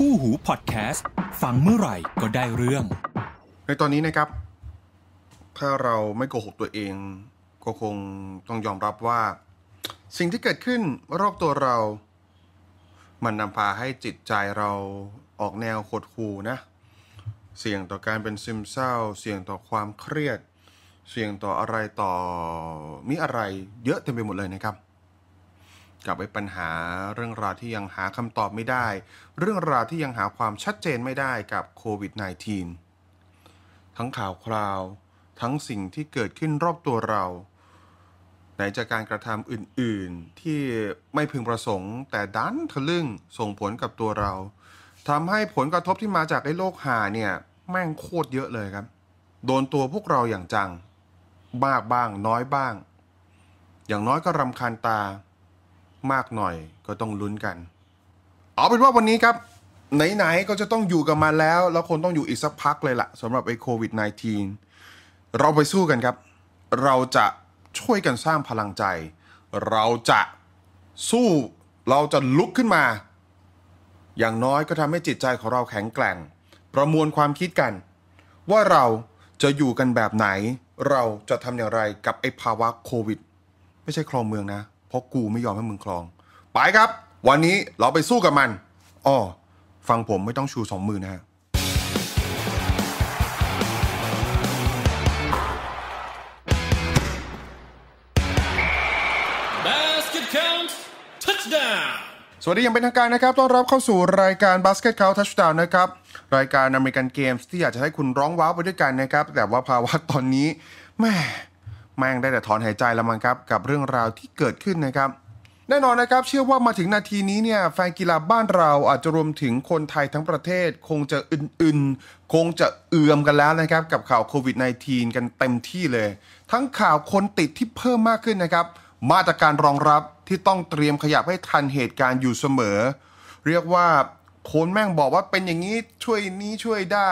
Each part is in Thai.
คู่หูพอดแคสต์ฟังเมื่อไหร่ก็ได้เรื่อง ในตอนนี้นะครับ ถ้าเราไม่โกหกตัวเอง ก็คงต้องยอมรับว่าสิ่งที่เกิดขึ้นรอบตัวเรา มันนำพาให้จิตใจเราออกแนวขดขูนะเสี่ยงต่อการเป็นซึมเศร้า เสี่ยงต่อความเครียด เสี่ยงต่ออะไรต่อมีอะไรเยอะเต็มไปหมดเลยนะครับกับไอ้ปัญหาเรื่องราวที่ยังหาคำตอบไม่ได้ เรื่องราวที่ยังหาความชัดเจนไม่ได้กับโควิด -19 ทั้งข่าวคราว ทั้งสิ่งที่เกิดขึ้นรอบตัวเรา ไหนจากการกระทำอื่นๆ ที่ไม่พึงประสงค์แต่ดันทะลึ่ง ส่งผลกับตัวเรา ทำให้ผลกระทบที่มาจากไอ้โรคหาเนี่ย แม่งโคตรเยอะเลยครับ โดนตัวพวกเราอย่างจัง บ้าบ้างน้อยบ้าง อย่างน้อยก็รำคาญตามากหน่อยก็ต้องลุ้นกัน เอาเป็นว่าวันนี้ครับ ไหนๆก็จะต้องอยู่กับมาแล้วแล้วคนต้องอยู่อีกสักพักเลยละ่ะสำหรับไอ้โควิด -19 เราไปสู้กันครับ เราจะช่วยกันสร้างพลังใจ เราจะสู้เราจะลุกขึ้นมา อย่างน้อยก็ทำให้จิตใจของเราแข็งแกร่ง ประมวลความคิดกัน ว่าเราจะอยู่กันแบบไหน เราจะทำอย่างไรกับไอ้ภาวะโควิด ไม่ใช่คลองเมืองนะพราะกูไม่ยอมให้มึงคลอง ไปครับ วันนี้เราไปสู้กับมันอ้อฟังผมไม่ต้องชูสองมือนะฮะสวัสดีอย่างเป็นทางการนะครับ ต้อนรับเข้าสู่รายการ Basket Count Touchdown นะครับ รายการอเมริกันเกมส์ที่อยากจะให้คุณร้องว้าวไปด้วยกันนะครับ แต่ว่าภาวะตอนนี้แม่แม่งได้แต่ถอนหายใจแล้วมั้งครับ กับเรื่องราวที่เกิดขึ้นนะครับ แน่นอนนะครับเชื่อว่ามาถึงนาทีนี้เนี่ย แฟนกีฬาบ้านเราอาจจะรวมถึงคนไทยทั้งประเทศ คงจะอึนๆ คงจะเอื่มกันแล้วนะครับกับข่าวโควิด -19 กันเต็มที่เลย ทั้งข่าวคนติดที่เพิ่มมากขึ้นนะครับ มาตรการรองรับที่ต้องเตรียมขยับให้ทันเหตุการณ์อยู่เสมอ เรียกว่าคนแม่งบอกว่าเป็นอย่างนี้ช่วยนี้ช่วยได้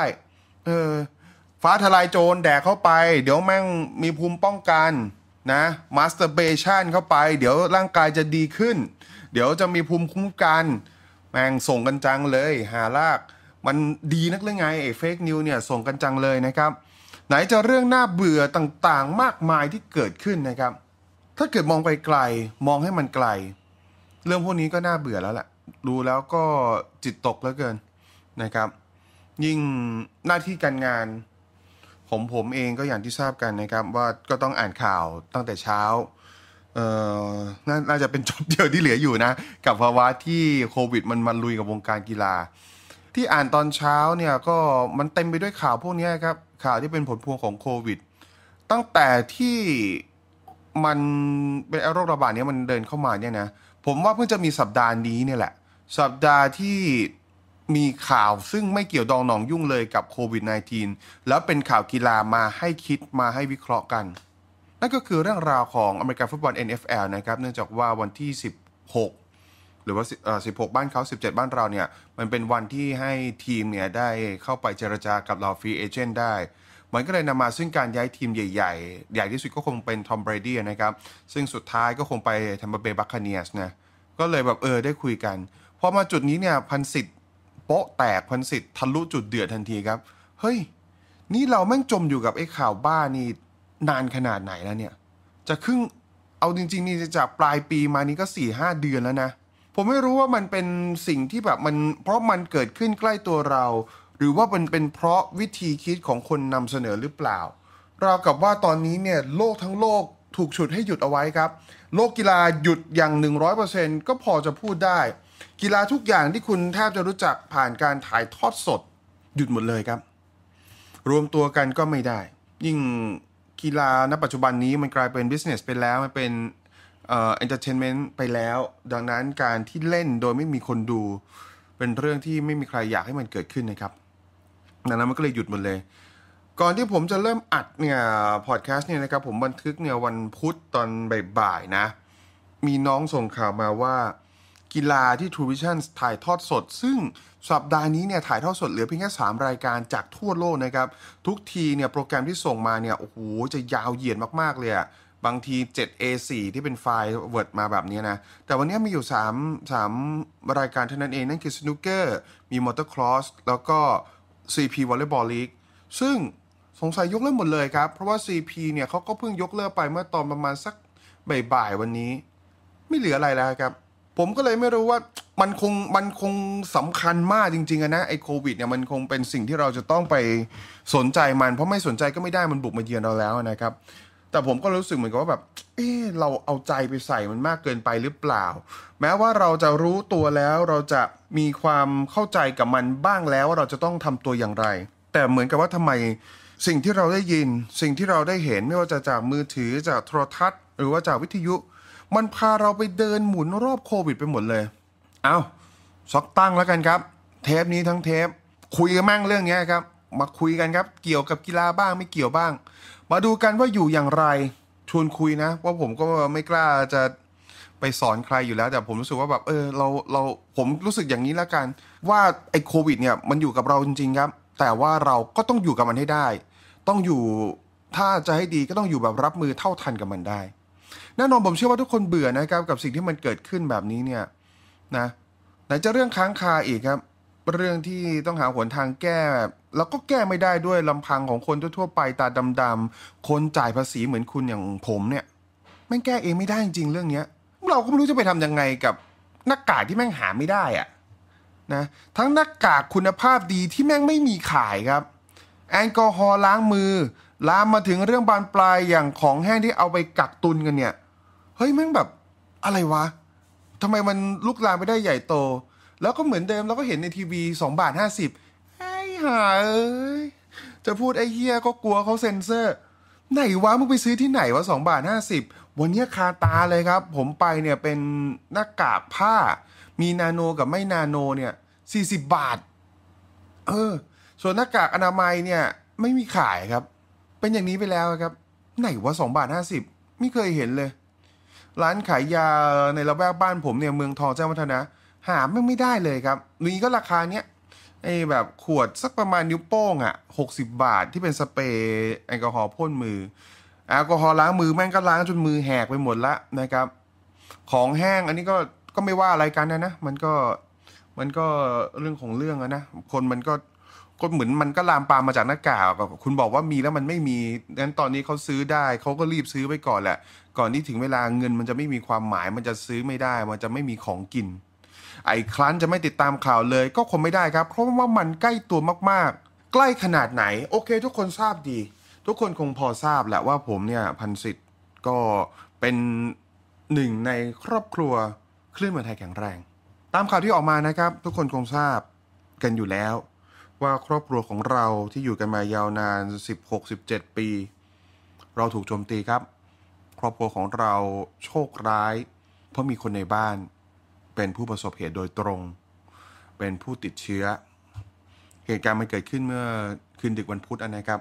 เออฟ้าทลายโจรแดกเข้าไปเดี๋ยวแม่งมีภูมิป้องกันนะมาสเตอร์เบชันเข้าไป เดี๋ยวร่างกายจะดีขึ้น เดี๋ยวจะมีภูมิคุ้มกัน แม่งส่งกันจังเลย หาลาก มันดีนักเือไงไอฟเฟกนิวเนี่ยส่งกันจังเลยนะครับ ไหนจะเรื่องน่าเบื่อต่างๆมากมายที่เกิดขึ้นนะครับ ถ้าเกิดมองไปไกลมองให้มันไกล เรื่องพวกนี้ก็น่าเบื่อแล้วแหละดูแล้วก็จิตตกแล้วเกินนะครับ ยิ่งหน้าที่การงานผมผมเองก็อย่างที่ทราบกันนะครับ ว่าก็ต้องอ่านข่าวตั้งแต่เช้า เออนน่าจะเป็นจุดเดียวที่เหลืออยู่นะกับภาวะที่โควิด มันมันลุยกับวงการกีฬา ที่อ่านตอนเช้าเนี่ยก็มันเต็มไปด้วยข่าวพวกนี้ครับข่าวที่เป็นผลพวงของโควิด ตั้งแต่ที่มันเป็นโรคระบาดเนี้ยมันเดินเข้ามาเนี่ยนะผมว่าเพิ่งจะมีสัปดาห์นี้เนี่ยแหละ สัปดาห์ที่มีข่าวซึ่งไม่เกี่ยวดองหนองยุ่งเลยกับโควิด -19 แล้วเป็นข่าวกีฬามาให้คิดมาให้วิเคราะห์กัน นั่นก็คือเรื่องราวของอเมริกันฟุตบอล NFL นะครับ เนื่องจากว่าวันที่ 16 หรือว่า 16 บ้านเขา 17 บ้านเราเนี่ย มันเป็นวันที่ให้ทีมเนี่ยได้เข้าไปเจรจากับเราฟรีเอเจนต์ได้มันก็เลยนำมาซึ่งการย้ายทีมใหญ่ๆใหญ่ที่สุดก็คงเป็นทอมเบรดี้นะครับ ซึ่งสุดท้ายก็คงไปทำเบเบย์บัคคเนียสนะ ก็เลยแบบเออได้คุยกันพอมาจุดนี้เนี่ยพันสิทธิโป๊ะแตกพันสิทธิ์ทะลุจุดเดือดทันทีครับ เฮ้ย นี่เราแม่งจมอยู่กับไอ้ข่าวบ้านี่ นานขนาดไหนแล้วเนี่ยจะครึ่ง เอาจริงๆ นี่จากปลายปีมานี้ก็4ี่ห้าเดือนแล้วนะ ผมไม่รู้ว่ามันเป็นสิ่งที่แบบมันเพราะมันเกิดขึ้นใกล้ตัวเรา หรือว่ามันเป็นเพราะวิธีคิดของคนนำเสนอหรือเปล่า เรากับว่าตอนนี้เนี่ยโลกทั้งโลกถูกฉุดให้หยุดเอาไว้ครับ โลกกีฬาหยุดอย่าง 100%ก็พอจะพูดได้กีฬาทุกอย่างที่คุณแทบจะรู้จักผ่านการถ่ายทอดสดหยุดหมดเลยครับ รวมตัวกันก็ไม่ได้ ยิ่งกีฬาณปัจจุบันนี้มันกลายเป็นบิสเนสไปแล้วมันเป็นเอ็นเตอร์เทนเมนต์ไปแล้ว ดังนั้นการที่เล่นโดยไม่มีคนดูเป็นเรื่องที่ไม่มีใครอยากให้มันเกิดขึ้นนะครับดังนั้นมันก็เลยหยุดหมดเลย ก่อนที่ผมจะเริ่มอัดเนี่ยพอดแคสต์เนี่ยนะครับผมบันทึกเนี่ยวันพุธตอนบ่ายๆนะ มีน้องส่งข่าวมาว่ากีฬาที่ทูวิชั่นถ่ายทอดสด ซึ่งสัปดาห์นี้เนี่ย ถ่ายทอดสดเหลือเพียงแค่ 3 รายการจากทั่วโลกนะครับ ทุกทีเนี่ยโปรแกรมที่ส่งมาเนี่ย โอ้โห จะยาวเหยียดมาก ๆ เลยอะบางที 7A4 ที่เป็นไฟล์เวิร์ดมาแบบนี้นะ แต่วันนี้มีอยู่ 3 3รายการเท่านั้นเอง นั่นคือสนุกเกอร์มีมอเตอร์คลอสแล้วก็ CP วอลเลย์บอลลีกซึ่งสงสัยยกเลิกหมดเลยครับเพราะว่า CP เนี่ยเขาก็เพิ่งยกเลิกไปเมื่อตอนประมาณสักบ่ายๆวันนี้ไม่เหลืออะไรแล้วครับผมก็เลยไม่รู้ว่ามันคงมันคงสำคัญมากจริงๆนะไอ้โควิดเนี่ยมันคงเป็นสิ่งที่เราจะต้องไปสนใจมัน เพราะไม่สนใจก็ไม่ได้มันบุกมาเยือนเราแล้วนะครับ แต่ผมก็รู้สึกเหมือนกับว่าแบบเออเราเอาใจไปใส่มันมากเกินไปหรือเปล่า แม้ว่าเราจะรู้ตัวแล้วเราจะมีความเข้าใจกับมันบ้างแล้วว่าเราจะต้องทำตัวอย่างไร แต่เหมือนกับว่าทำไมสิ่งที่เราได้ยิน สิ่งที่เราได้เห็นไม่ว่าจะจากมือถือจากโทรทัศน์หรือว่าจากวิทยุมันพาเราไปเดินหมุนรอบโควิด ไปหมดเลย เอาซอกตั้งแล้วกันครับ เทปนี้ทั้งเทปคุยกันมั่งเรื่องนี้ครับ มาคุยกันครับ เกี่ยวกับกีฬาบ้างไม่เกี่ยวบ้าง มาดูกันว่าอยู่อย่างไร ชวนคุยนะ ว่าผมก็ไม่กล้าจะไปสอนใครอยู่แล้ว แต่ผมรู้สึกว่าแบบเออเราเราผมรู้สึกอย่างนี้ละกัน ว่าไอ้โควิดเนี่ยมันอยู่กับเราจริง ๆครับ แต่ว่าเราก็ต้องอยู่กับมันให้ได้ ต้องอยู่ถ้าจะให้ดีก็ต้องอยู่แบบรับมือเท่าทันกับมันได้แน่นอนผมเชื่อว่าทุกคนเบื่อนะครับกับสิ่งที่มันเกิดขึ้นแบบนี้เนี่ยนะไหนจะเรื่องค้างคาอีกครับเรื่องที่ต้องหาหนทางแก้แล้วก็แก้ไม่ได้ด้วยลำพังของคนทั่ว ๆไป ตาดำๆคนจ่ายภาษีเหมือนคุณอย่างผมเนี่ยไม่แก้เองไม่ได้จริงเรื่องเนี้ยเราก็ไม่รู้จะไปทํำยังไงกับหน้ากากที่แม่งหาไม่ได้อะนะทั้งหน้ากากคุณภาพดีที่แม่งไม่มีขายครับ แอลกอฮอล์ล้างมือลามมาถึงเรื่องบานปลายอย่างของแห้งที่เอาไปกักตุนกันเนี่ยเฮ้ยแม่งแบบอะไรวะ ทำไมมันลุกลามไปได้ใหญ่โต แล้วก็เหมือนเดิมเราก็เห็นในทีวีสองบาทห้าสิบไอ้ห่าเอ้ย จะพูดไอ้เฮียก็กลัวเขาเซ็นเซอร์ ไหนวะ มึงไปซื้อที่ไหนวะสองบาทห้าสิบวันนี้คาตาเลยครับ ผมไปเนี่ยเป็นหน้ากากผ้า มีนาโนกับไม่นาโนเนี่ยสี่สิบบาท เออ ส่วนหน้ากากอนามัยเนี่ย ไม่มีขายครับ เป็นอย่างนี้ไปแล้วครับ ไหนวะสองบาทห้าสิบไม่เคยเห็นเลยร้านขายยาในระแวกบ้านผมเนี่ยเมืองทองแจ้งวัฒนะหาไม่ไม่ได้เลยครับมีก็ราคาเนี้ยไอ้แบบขวดสักประมาณนิ้วโป้งอะ่ะหกสิบาทที่เป็นสเปรย์แอลกอฮอล์พ่นมือแอลกอฮอล์ล้างมือแม่งก็ล้างจนมือแหกไปหมดละนะครับ ของแห้งอันนี้ก็ก็ไม่ว่าอะไรกันนะนะมันก็มันก็เรื่องของเรื่องนะคนมันก็ก็เหมือนมันก็ลามปามมาจากหน้ากากคุณบอกว่ามีแล้วมันไม่มีงั้นตอนนี้เขาซื้อได้เขาก็รีบซื้อไปก่อนแหละก่อนที่ถึงเวลาเงินมันจะไม่มีความหมายมันจะซื้อไม่ได้ มันจะไม่มีของกิน ไอ้ครั้นจะไม่ติดตามข่าวเลย ก็คงไม่ได้ครับ เพราะว่ามันใกล้ตัวมากๆ ใกล้ขนาดไหนโอเค ทุกคนทราบดี ทุกคนคงพอทราบแหละว่าผมเนี่ยพันสิทธิ์ก็เป็นหนึ่งในครอบครัวคลื่นเมืองไทยแข็งแรง ตามข่าวที่ออกมานะครับ ทุกคนคงทราบกันอยู่แล้ว ว่าครอบครัวของเราที่อยู่กันมายาวนาน 16-17ปี เราถูกโจมตีครับครอบครัวของเราโชคร้าย เพราะมีคนในบ้าน เป็นผู้ประสบเหตุโดยตรง เป็นผู้ติดเชื้อ เหตุการณ์มันเกิดขึ้นเมื่อคืนดึกวันพุธนะครับ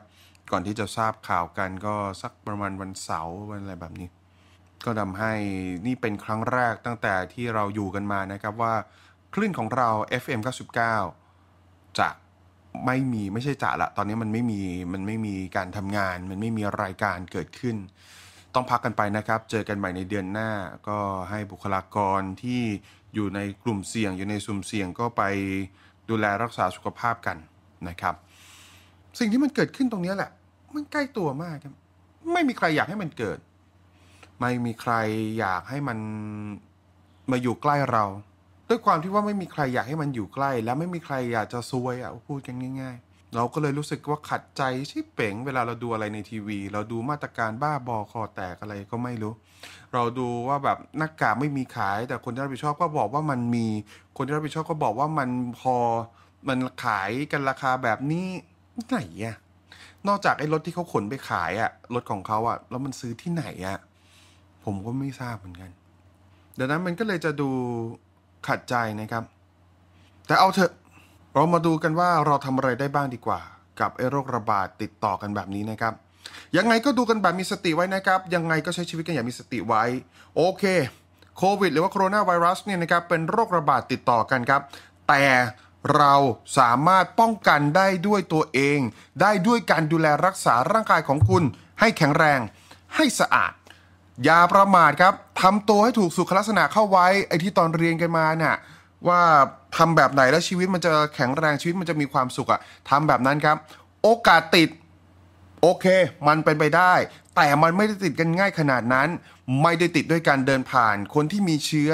ก่อนที่จะทราบข่าวกันก็สักประมาณวันเสาร์วันอะไรแบบนี้ ก็ทำให้นี่เป็นครั้งแรกตั้งแต่ที่เราอยู่กันมานะครับว่า คลื่นของเรา FM 99 จะไม่มีไม่ใช่จะละ ตอนนี้มันไม่มีมันไม่มีการทำงาน มันไม่มีรายการเกิดขึ้นต้องพักกันไปนะครับ เจอกันใหม่ในเดือนหน้า ก็ให้บุคลากรที่อยู่ในกลุ่มเสี่ยงอยู่ในสุ่มเสี่ยงก็ไปดูแลรักษาสุขภาพกันนะครับ สิ่งที่มันเกิดขึ้นตรงนี้แหละ มันใกล้ตัวมากครับไม่มีใครอยากให้มันเกิด ไม่มีใครอยากให้มันมาอยู่ใกล้เรา ด้วยความที่ว่าไม่มีใครอยากให้มันอยู่ใกล้ และไม่มีใครอยากจะซวยอ่ะพูดกันง่าย ๆเราก็เลยรู้สึกว่าขัดใจช่เป๋งเวลาเราดูอะไรในทีวี เราดูมาตรการบ้าบอคอแตกอะไรก็ไม่รู้ เราดูว่าแบบหน้ากากไม่มีขาย แต่คนที่รับผิดชอบก็บอกว่ามันมีคนที่รับผิดชอบก็บอกว่ามันพอมันขายกันราคาแบบนี้ไหนอะนอกจากไอ้รถที่เขาขนไปขายอะรถของเขาอะแล้วมันซื้อที่ไหนอะผมก็ไม่ทราบเหมือนกันดังนั้นมันก็เลยจะดูขัดใจนะครับ แต่เอาเถอะเรามาดูกันว่าเราทำอะไรได้บ้างดีกว่า กับไอ้โรคระบาดติดต่อกันแบบนี้นะครับยังไงก็ดูกันแบบมีสติไว้นะครับ ยังไงก็ใช้ชีวิตกันอย่างมีสติไว้ โอเค โควิดหรือว่าโคโรนาไวรัสเนี่ยนะครับเป็นโรคระบาดติดต่อกันครับ แต่เราสามารถป้องกันได้ด้วยตัวเอง ได้ด้วยการดูแลรักษาร่างกายของคุณ ให้แข็งแรงให้สะอาด อย่าประมาทครับทำตัวให้ถูกสุขลักษณะเข้าไว้ไอที่ตอนเรียนกันมาเนะ่ยว่าทำแบบไหนแล้วชีวิตมันจะแข็งแรงชีวิตมันจะมีความสุขอะทำแบบนั้นครับ โอกาสติด โอเคมันเป็นไปได้ แต่มันไม่ได้ติดกันง่ายขนาดนั้น ไม่ได้ติดด้วยการเดินผ่าน คนที่มีเชื้อ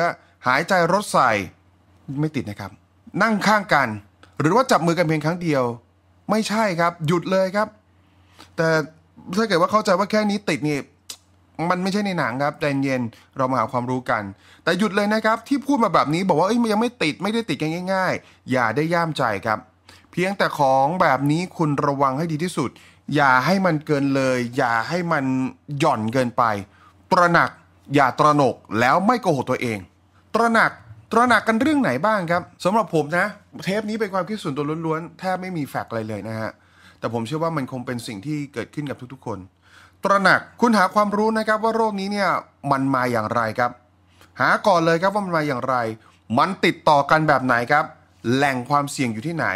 หายใจรถใส่ไม่ติดนะครับ นั่งข้างกัน หรือว่าจับมือกันเพียงครั้งเดียว ไม่ใช่ครับ หยุดเลยครับ แต่ถ้าเกิดว่าเข้าใจว่าแค่นี้ติดนี่มันไม่ใช่ในหนังครับใจเย็นเรามาหาความรู้กัน แต่หยุดเลยนะครับ ที่พูดมาแบบนี้ บอกว่าเอ้ยยังไม่ติดไม่ได้ติดกันง่าย ๆ อย่าได้ย่ามใจครับ เพียงแต่ของแบบนี้คุณระวังให้ดีที่สุด อย่าให้มันเกินเลย อย่าให้มันหย่อนเกินไป ตระหนักอย่าตระหนกแล้วไม่โกหกตัวเอง ตระหนักตระหนักกันเรื่องไหนบ้างครับสำหรับผมนะ เทปนี้เป็นความคิดส่วนตัวล้วนๆแทบไม่มีแฟกอะไรเลยนะฮะแต่ผมเชื่อว่ามันคงเป็นสิ่งที่เกิดขึ้นกับทุกๆคนตระหนักคุณหาความรู้นะครับ ว่าโรคนี้เนี่ย มันมาอย่างไรครับ หาก่อนเลยครับว่ามันมาอย่างไร มันติดต่อกันแบบไหนครับ แหล่งความเสี่ยงอยู่ที่ไหน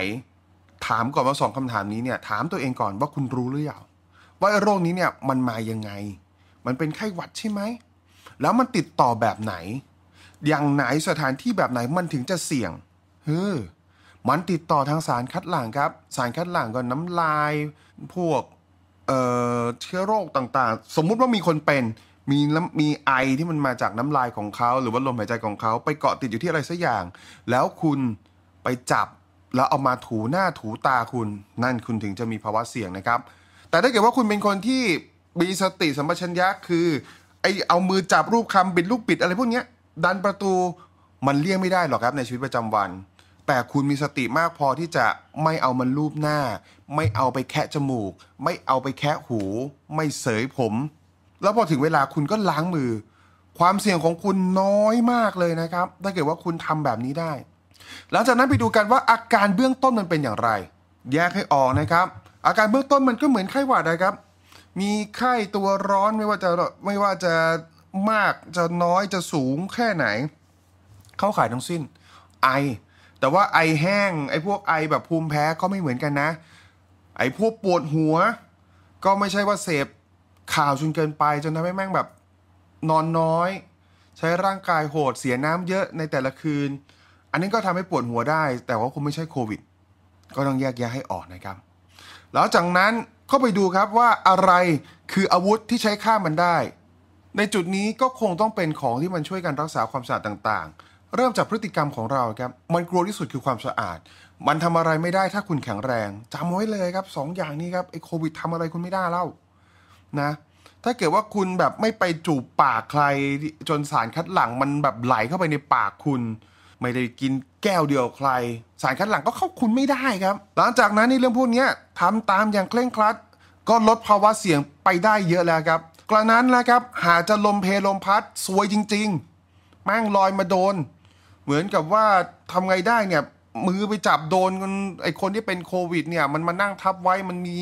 ถามก่อนว่าสองคำถามนี้เนี่ย ถามตัวเองก่อนว่าคุณรู้หรือยังว่าโรคนี้เนี่ยมันมายังไง มันเป็นไข้หวัดใช่ไหมแล้วมันติดต่อแบบไหน อย่างไหนสถานที่แบบไหนมันถึงจะเสี่ยงเฮ้อมันติดต่อทางสารคัดหลั่งครับ สารคัดหลั่งก็น้ำลาย พวกเชื้อโรคต่างๆ สมมุติว่ามีคนเป็นมีน้ำมีไอที่มันมาจากน้ำลายของเขาหรือว่าลมหายใจของเขาไปเกาะติดอยู่ที่อะไรสักอย่าง แล้วคุณไปจับแล้วเอามาถูหน้าถูตาคุณ นั่นคุณถึงจะมีภาวะเสี่ยงนะครับแต่ถ้าเกิดว่าคุณเป็นคนที่มีสติสัมปชัญญะคือไอเอามือจับรูปคำบิดลูกปิด อะไรพวกนี้ดันประตูมันเลี่ยงไม่ได้หรอกครับในชีวิตประจำวันแต่คุณมีสติมากพอที่จะไม่เอามันรูปหน้า ไม่เอาไปแคะจมูก ไม่เอาไปแคะหู ไม่เสยผม แล้วพอถึงเวลาคุณก็ล้างมือ ความเสี่ยงของคุณน้อยมากเลยนะครับ ถ้าเกิดว่าคุณทำแบบนี้ได้ หลังจากนั้นไปดูกันว่าอาการเบื้องต้นมันเป็นอย่างไร แยกให้ออกนะครับ อาการเบื้องต้นมันก็เหมือนไข้หวัดนะครับ มีไข้ตัวร้อนไม่ว่าจะไม่ว่าจะมากจะน้อยจะสูงแค่ไหน เข้าข่ายทั้งสิ้น ไอแต่ว่าไอแห้งไอพวกไอแบบภูมิแพ้ก็ไม่เหมือนกันนะ ไอพวกปวดหัว ก็ไม่ใช่ว่าเสพข่าวจนเกินไป จนทำให้แม่งแบบนอนน้อย ใช้ร่างกายโหดเสียน้ำเยอะในแต่ละคืน อันนี้ก็ทำให้ปวดหัวได้ แต่ว่าคงไม่ใช่โควิด ก็ต้องแยกแยะให้ออกนะครับ แล้วจากนั้นก็ไปดูครับว่าอะไรคืออาวุธที่ใช้ฆ่ามันได้ ในจุดนี้ก็คงต้องเป็นของที่มันช่วยกันรักษาความสะอาดต่างๆเริ่มจากพฤติกรรมของเราครับ มันกลัวที่สุดคือความสะอาด มันทำอะไรไม่ได้ถ้าคุณแข็งแรงจำไว้เลยครับ 2ออย่างนี้ครับไอ้โควิดทำอะไรคุณไม่ได้เล่านะ ถ้าเกิดว่าคุณแบบไม่ไปจูบปากใคร จนสารคัดหลั่งมันแบบไหลเข้าไปในปากคุณ ไม่ได้กินแก้วเดียวใคร สารคัดหลั่งก็เข้าคุณไม่ได้ครับ หลังจากนั้นในเรื่องพวกนี้ทำตามอย่างเคร่งครัด ก็ลดภาวะเสี่ยงไปได้เยอะแล้วครับ กระนั้นนะครับหาจะลมเพลมพัดสวยจริง ๆ แม่งลอยมาโดนเหมือนกับว่าทำไงได้เนี่ย มือไปจับโดนไอคนที่เป็น โควิดเนี่ย มันมานั่งทับไว้มันมี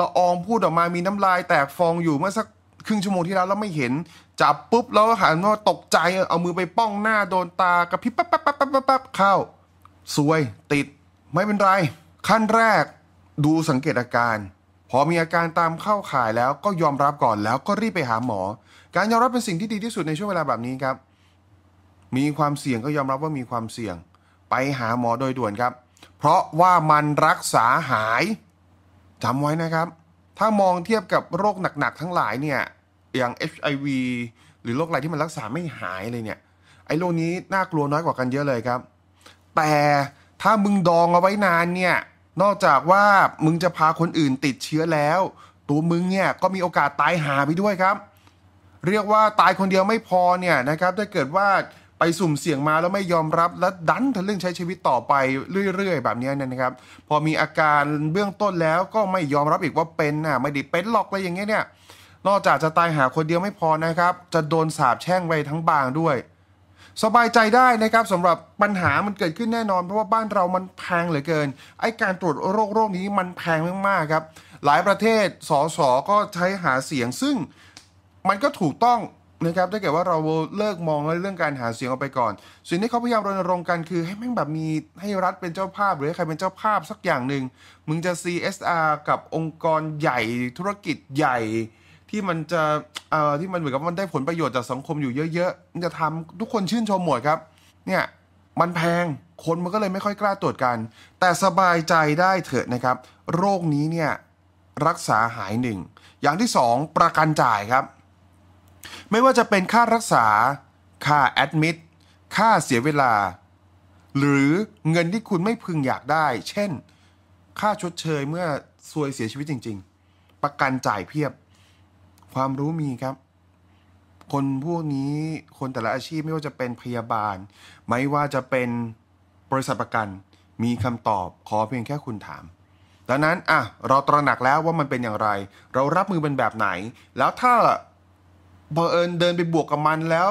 ละอองพูดออกมามีน้ำลายแตกฟองอยู่เมื่อสักครึ่งชั่วโมงที่แล้วแล้วไม่เห็น จับปุ๊บแล้วหันมาตกใจเอามือไปป้องหน้าโดนตากระพริบปั๊บปั๊บปั๊บปั๊บปั๊บเข้าซวยติดไม่เป็นไร ขั้นแรกดูสังเกตอาการ พอมีอาการตามเข้าข่ายแล้วก็ยอมรับก่อน แล้วก็รีบไปหาหมอ การยอมรับเป็นสิ่งที่ดีที่สุดในช่วงเวลาแบบนี้ครับมีความเสี่ยงก็ยอมรับว่ามีความเสี่ยงไปหาหมอโดยด่วนครับ เพราะว่ามันรักษาหายจำไว้นะครับ ถ้ามองเทียบกับโรคหนักๆทั้งหลายเนี่ยอย่าง HIV หรือโรคอะไรที่มันรักษาไม่หายเลยเนี่ย ไอ้โรคนี้น่ากลัวน้อยกว่ากันเยอะเลยครับ แต่ถ้ามึงดองเอาไว้นานเนี่ย นอกจากว่ามึงจะพาคนอื่นติดเชื้อแล้วตัวมึงเนี่ยก็มีโอกาสตายหาไปด้วยครับ เรียกว่าตายคนเดียวไม่พอเนี่ยนะครับ ถ้าเกิดว่าไปสุ่มเสี่ยงมาแล้วไม่ยอมรับ และดันทะลึ่งใช้ชีวิตต่อไปเรื่อยๆแบบนี้นะครับพอมีอาการเบื้องต้นแล้วก็ไม่ยอมรับอีกว่าเป็นนะไม่ได้เป็นหรอกอะไรอย่างเงี้ยเนี่ยนอกจากจะตายหาคนเดียวไม่พอนะครับ จะโดนสาบแช่งไปทั้งบางด้วย สบายใจได้นะครับสำหรับปัญหามันเกิดขึ้นแน่นอนเพราะว่าบ้านเรามันแพงเหลือเกินไอการตรวจโรคโรคนี้มันแพงมากๆครับ หลายประเทศสสก็ใช้หาเสียงซึ่งมันก็ถูกต้องนะครับถ้าเกิดว่าเราเลิกมองเรื่องการหาเสียงออกไปก่อนสิ่งที่เขาพยายามรณรงค์กันคือให้แม่งแบบมีให้รัฐเป็นเจ้าภาพหรือใครเป็นเจ้าภาพสักอย่างหนึ่ง มึงจะ CSR กับองค์กรใหญ่ธุรกิจใหญ่ ที่มันจะ เอ่อ ที่มันเหมือนกับมันได้ผลประโยชน์จากสังคมอยู่เยอะๆมันจะทำทุกคนชื่นชมหมดครับเนี่ยมันแพงคนมันก็เลยไม่ค่อยกล้าตรวจกันแต่สบายใจได้เถอะนะครับ โรคนี้เนี่ยรักษาหายหนึ่งอย่างที่ 2 ประกันจ่ายครับไม่ว่าจะเป็นค่ารักษา ค่าแอดมิดค่าเสียเวลา หรือเงินที่คุณไม่พึงอยากได้ เช่น ค่าชดเชยเมื่อซวยเสียชีวิตจริง ๆ ประกันจ่ายเพียบความรู้มีครับ คนพวกนี้คนแต่ละอาชีพไม่ว่าจะเป็นพยาบาล ไม่ว่าจะเป็นบริษัทประกัน มีคำตอบขอเพียงแค่คุณถาม ดังนั้น อ่ะ เราตระหนักแล้วว่ามันเป็นอย่างไร เรารับมือเป็นแบบไหน แล้วถ้าบังเอิญเดินไปบวกกับมันแล้ว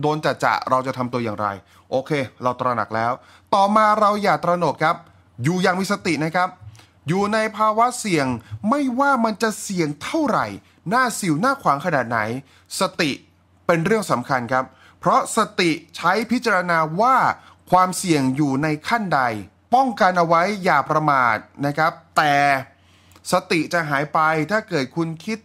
โดนจะจะเราจะทำตัวอย่างไรโอเค เราตระหนักแล้ว ต่อมาเราอย่าตระหนกครับ อยู่อย่างมีสตินะครับ อยู่ในภาวะเสี่ยงไม่ว่ามันจะเสี่ยงเท่าไหร่หน้าสิวหน้าขวางขนาดไหน สติเป็นเรื่องสำคัญครับ เพราะสติใช้พิจารณาว่า ความเสี่ยงอยู่ในขั้นใด ป้องกันเอาไว้อย่าประมาทนะครับ แต่สติจะหายไปถ้าเกิดคุณคิด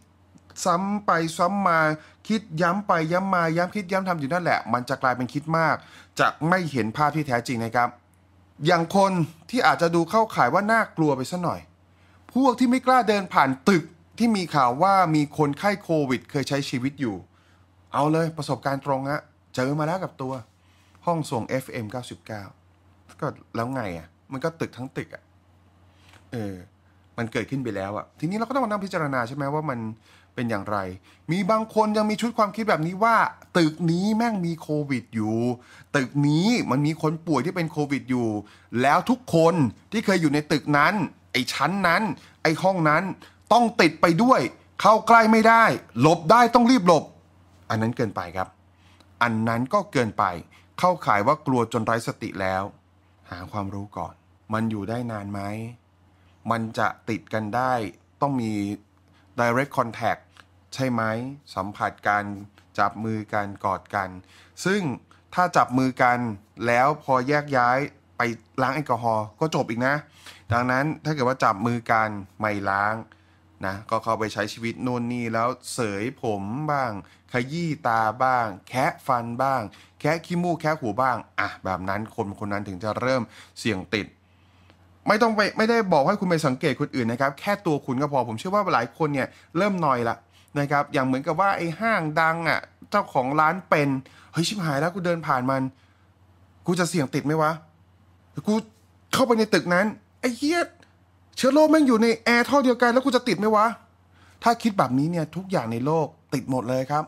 ซ้ำไปซ้ำมาคิดย้ำไปย้ำมา ย้ำคิดย้ำทำอยู่นั่นแหละ มันจะกลายเป็นคิดมาก จะไม่เห็นภาพที่แท้จริงนะครับ อย่างคนที่อาจจะดูเข้าข่ายว่าน่ากลัวไปซะหน่อย พวกที่ไม่กล้าเดินผ่านตึกที่มีข่าวว่ามีคนไข้โควิด เคยใช้ชีวิตอยู่ เอาเลยประสบการณ์ตรงฮะเจอมาแล้วกับตัว ห้องส่ง FM 99ก็แล้วไงอะ่ะมันก็ตึกทั้งตึกอะ่ะเออมันเกิดขึ้นไปแล้วอ่ะทีนี้เราก็ต้องมานั่งพิจารณาใช่ไหมว่ามันเป็นอย่างไร มีบางคนยังมีชุดความคิดแบบนี้ว่าตึกนี้แม่งมีโควิดอยู่ตึกนี้มันมีคนป่วยที่เป็นโควิดอยู่ แล้วทุกคนที่เคยอยู่ในตึกนั้น ไอชั้นนั้น ไอห้องนั้นต้องติดไปด้วย เข้าใกล้ไม่ได้หลบได้ต้องรีบหลบ อันนั้นเกินไปครับ อันนั้นก็เกินไป เข้าข่ายว่ากลัวจนไร้สติแล้ว หาความรู้ก่อน มันอยู่ได้นานไหมมันจะติดกันได้ต้องมี direct contact ใช่ไหมสัมผัสกันจับมือกันกอดกัน ซึ่งถ้าจับมือกันแล้วพอแยกย้ายไปล้างแอลกอฮอล์ก็จบอีกนะ ดังนั้นถ้าเกิดว่าจับมือกัน ไม่ล้างนะก็เข้าไปใช้ชีวิตนู่นนี่แล้วเสยผมบ้าง ขยี้ตาบ้าง แคะฟันบ้าง แคะขี้มูกแคะหูบ้าง อ่ะแบบนั้นคนคนนั้นถึงจะเริ่มเสี่ยงติดไม่ต้องไปไม่ได้บอกให้คุณไปสังเกตคนอื่นนะครับ แค่ตัวคุณก็พอผมเชื่อว่าหลายคนเนี่ยเริ่มนอยละนะครับอย่างเหมือนกับว่าไอ้ห้างดังอะ่ะ เจ้าของร้านเป็น เฮ้ยชิบหายแล้วกูเดินผ่านมัน กูจะเสี่ยงติดไหมวะกู เข้าไปในตึกนั้นไอ้เหี้ยเชื้อโรคแม่งอยู่ในแอร์ท่อเดียวกันแล้วกูจะติดไหมวะถ้าคิดแบบนี้เนี่ยทุกอย่างในโลกติดหมดเลยครับ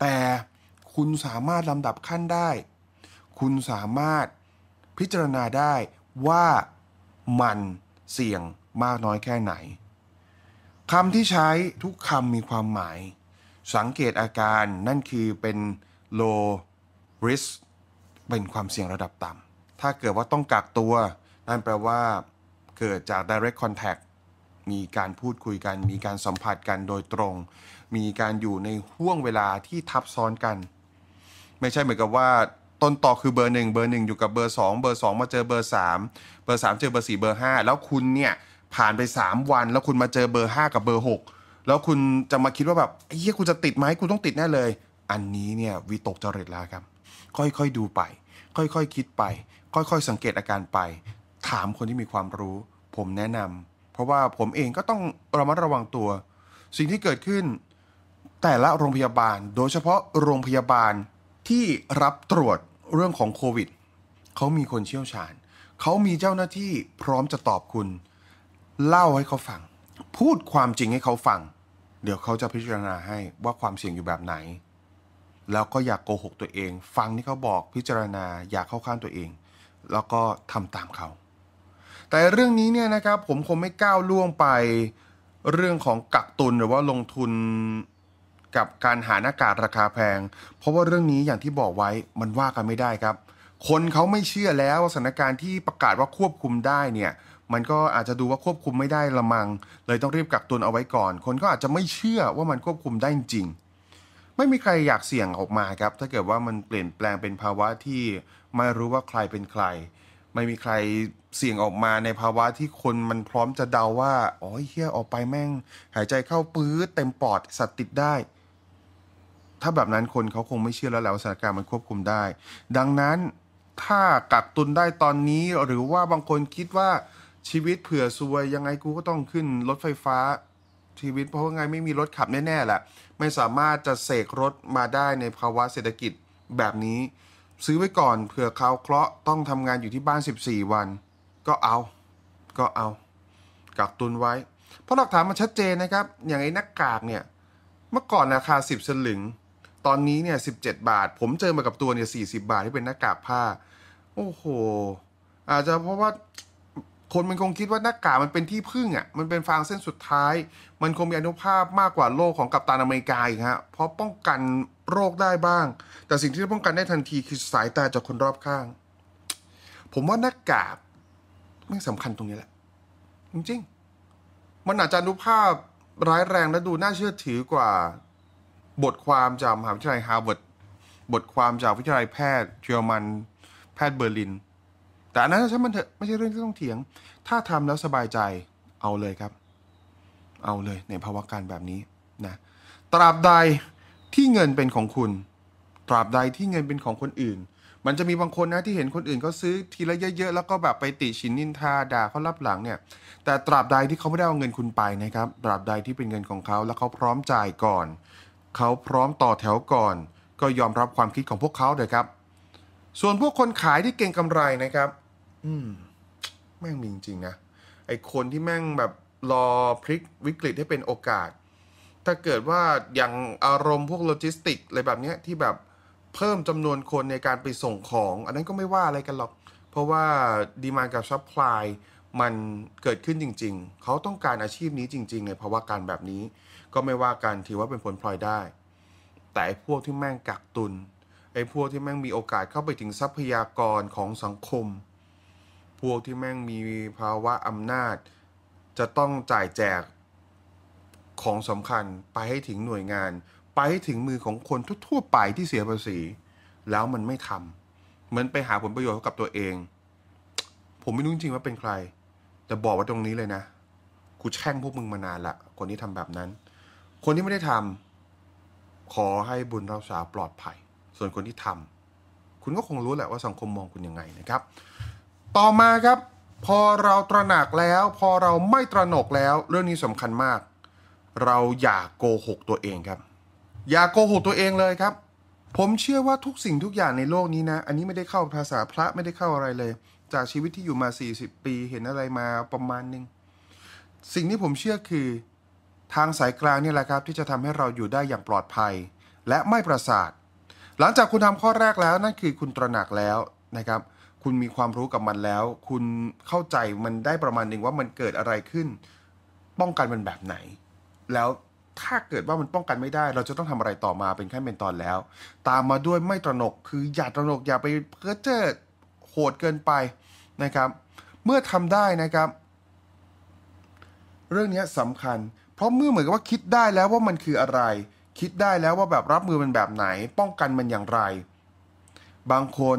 แต่คุณสามารถลำดับขั้นได้ คุณสามารถพิจารณาได้ว่ามันเสี่ยงมากน้อยแค่ไหน คำที่ใช้ทุกคำมีความหมาย สังเกตอาการนั่นคือเป็น low risk เป็นความเสี่ยงระดับต่ำ ถ้าเกิดว่าต้องกักตัว นั่นแปลว่า เกิดจาก direct contact มีการพูดคุยกัน มีการสัมผัสกันโดยตรง มีการอยู่ในห่วงเวลาที่ทับซ้อนกัน ไม่ใช่เหมือนกับว่า้นต่อคือเบอร์หนึ่งเบอร์หนึ่งอยู่กับเบอร์สองเบอร์สองมาเจอเบอร์สามเบอร์สามเจอเบอร์สี่เบอร์ห้าแล้วคุณเนี่ย ผ่านไปสามวัน แล้วคุณมาเจอเบอร์ห้ากับเบอร์หกแล้วคุณจะมาคิดว่าแบบเฮ้ยคุณจะติดไหมคุณต้องติดแน่เลย อันนี้เนี่ยวิตกจริตแล้วครับ ค่อยๆดูไป ค่อยๆคคิดไป ค่อยๆสังเกตอาการไป ถามคนที่มีความรู้ ผมแนะนำ เพราะว่าผมเองก็ต้องระมัดระวังตัว สิ่งที่เกิดขึ้น แต่ละโรงพยาบาลโดยเฉพาะโรงพยาบาลที่รับตรวจเรื่องของโควิดเขามีคนเชี่ยวชาญ เขามีเจ้าหน้าที่พร้อมจะตอบคุณ เล่าให้เขาฟัง พูดความจริงให้เขาฟัง เดี๋ยวเขาจะพิจารณาให้ว่าความเสี่ยงอยู่แบบไหน แล้วก็อย่ากโกหกตัวเอง ฟังที่เขาบอกพิจารณาอย่าเข้าข้างตัวเอง แล้วก็ทำตามเขา แต่เรื่องนี้เนี่ยนะครับผมคงไม่ก้าวล่วงไป เรื่องของกักตุนหรือว่าลงทุนกับการหาหน้ากากราคาแพง เพราะว่าเรื่องนี้อย่างที่บอกไว้มันว่ากันไม่ได้ครับ คนเขาไม่เชื่อแล้วสถานการณ์ที่ประกาศว่าควบคุมได้เนี่ย มันก็อาจจะดูว่าควบคุมไม่ได้ละมัง เลยต้องรีบกักตุนเอาไว้ก่อน คนก็อาจจะไม่เชื่อว่ามันควบคุมได้จริง ไม่มีใครอยากเสี่ยงออกมาครับถ้าเกิดว่ามันเปลี่ยนแปลงเป็นภาวะที่ ไม่รู้ว่าใครเป็นใคร ไม่มีใครเสี่ยงออกมาในภาวะที่คนมันพร้อมจะเดาว่าอ๋อเฮียออกไปแม่ง หายใจเข้าปื้ดเต็มปอดสัตว์ติดได้ถ้าแบบนั้นคนเขาคงไม่เชื่อแล้วแหละว่าสถานการณ์มันควบคุมได้ ดังนั้นถ้ากักตุนได้ตอนนี้หรือว่าบางคนคิดว่าชีวิตเผื่อซวย ยังไงกูก็ต้องขึ้นรถไฟฟ้าชีวิตเพราะว่าไงไม่มีรถขับแน่ ๆ แหละ ไม่สามารถจะเสกรถมาได้ในภาวะเศรษฐกิจแบบนี้ ซื้อไว้ก่อนเผื่อเขาเคราะห์ต้องทำงานอยู่ที่บ้าน 14 วันก็เอาก็เอา กักตุนไว้ เพราะหลักฐานมันชัดเจนนะครับ อย่างไอ้หน้ากากเนี่ยเมื่อก่อนราคา 10สลึงตอนนี้เนี่ยสิบเจ็ดบาท ผมเจอมากับตัวเนี่ยสี่สิบาทที่เป็นหน้ากากผ้า โอ้โห อาจจะเพราะว่าคนมันคงคิดว่าหน้ากากมันเป็นที่พึ่งอะ่ะมันเป็นฟางเส้นสุดท้าย มันคงมีอนุภาพมากกว่าโลกของกัปตันอเมริกาอีกฮะเพราะป้องกันโรคได้บ้าง แต่สิ่งที่ป้องกันได้ทันทีคือสายตาจากคนรอบข้าง ผมว่าหน้ากากไม่สำคัญตรงนี้แหละ จริงๆมันอาจจะอนุภาพร้ายแรงและดูน่าเชื่อถือกว่าบทความจากมหาวิทยาลัยฮาร์วาร์ด บทความจากวิทยาลัยแพทย์เยอรมัน แพทย์เบอร์ลิน แต่อันนั้นใช่มันเถอะไม่ใช่เรื่องที่ต้องเถียง ถ้าทำแล้วสบายใจเอาเลยครับ เอาเลยในภาวะการแบบนี้นะ ตราบใดที่เงินเป็นของคุณ ตราบใดที่เงินเป็นของคนอื่น มันจะมีบางคนนะที่เห็นคนอื่นเขาซื้อทีละเยอะๆแล้วก็แบบไปติชินนินทาด่าเขารับหลังเนี่ย แต่ตราบใดที่เขาไม่ได้เอาเงินคุณไปนะครับ ตราบใดที่เป็นเงินของเขาแล้วเขาพร้อมจ่ายก่อนเขาพร้อมต่อแถวก่อนก็ยอมรับความคิดของพวกเขาเลยครับ ส่วนพวกคนขายที่เก่งกำไรนะครับ อืมแม่งมีจริงๆนะไอคนที่แม่งแบบรอพลิกวิกฤตให้เป็นโอกาส ถ้าเกิดว่าอย่างอารมณ์พวกโลจิสติกอะไรแบบเนี้ยที่แบบเพิ่มจำนวนคนในการไปส่งของ อันนั้นก็ไม่ว่าอะไรกันหรอก เพราะว่าดีมากับซัพพลายมันเกิดขึ้นจริงๆ เขาต้องการอาชีพนี้จริงๆในภาวะการแบบนี้ก็ไม่ว่ากันถือว่าเป็นผลพลอยได้ แต่ไอ้พวกที่แม่ง กักตุน ไอ้พวกที่แม่งมีโอกาสเข้าไปถึงทรัพยากรของสังคม พวกที่แม่งมีภาวะอำนาจ จะต้องจ่ายแจกของสำคัญ ไปให้ถึงหน่วยงาน ไปให้ถึงมือของคนทั่วๆ ไปที่เสียภาษี แล้วมันไม่ทำเหมือนไปหาผลประโยชน์กับตัวเอง ผมไม่รู้จริงว่าเป็นใครแต่บอกว่าตรงนี้เลยนะ กูแช่งพวกมึงมานานละ คนที่ทำแบบนั้นคนที่ไม่ได้ทำ ขอให้บุญรักษาปลอดภัย ส่วนคนที่ทำ คุณก็คงรู้แหละว่าสังคมมองคุณยังไงนะครับ ต่อมาครับ พอเราตระหนักแล้ว พอเราไม่ตระหนกแล้ว เรื่องนี้สำคัญมาก เราอย่าโกหกตัวเองครับ อย่าโกหกตัวเองเลยครับ ผมเชื่อว่าทุกสิ่งทุกอย่างในโลกนี้นะ อันนี้ไม่ได้เข้าภาษาพระไม่ได้เข้าอะไรเลย จากชีวิตที่อยู่มา 40 ปี เห็นอะไรมาประมาณหนึ่งสิ่งที่ผมเชื่อคือทางสายกลางนี่แหละครับ ที่จะทำให้เราอยู่ได้อย่างปลอดภัย และไม่ประสาท หลังจากคุณทำข้อแรกแล้วนั่นคือคุณตระหนักแล้วนะครับ คุณมีความรู้กับมันแล้ว คุณเข้าใจมันได้ประมาณหนึ่งว่ามันเกิดอะไรขึ้น ป้องกันมันแบบไหน แล้วถ้าเกิดว่ามันป้องกันไม่ได้ เราจะต้องทำอะไรต่อมาเป็นขั้นเป็นตอนแล้ว ตามมาด้วยไม่ตระหนกคืออย่าตระหนกอย่าไปเพ้อเจ้อโหดเกินไปนะครับ เมื่อทำได้นะครับ เรื่องนี้สำคัญเพราะเมื่อเหมือนกับว่าคิดได้แล้วว่ามันคืออะไร คิดได้แล้วว่าแบบรับมือมันแบบไหน ป้องกันมันอย่างไร บางคน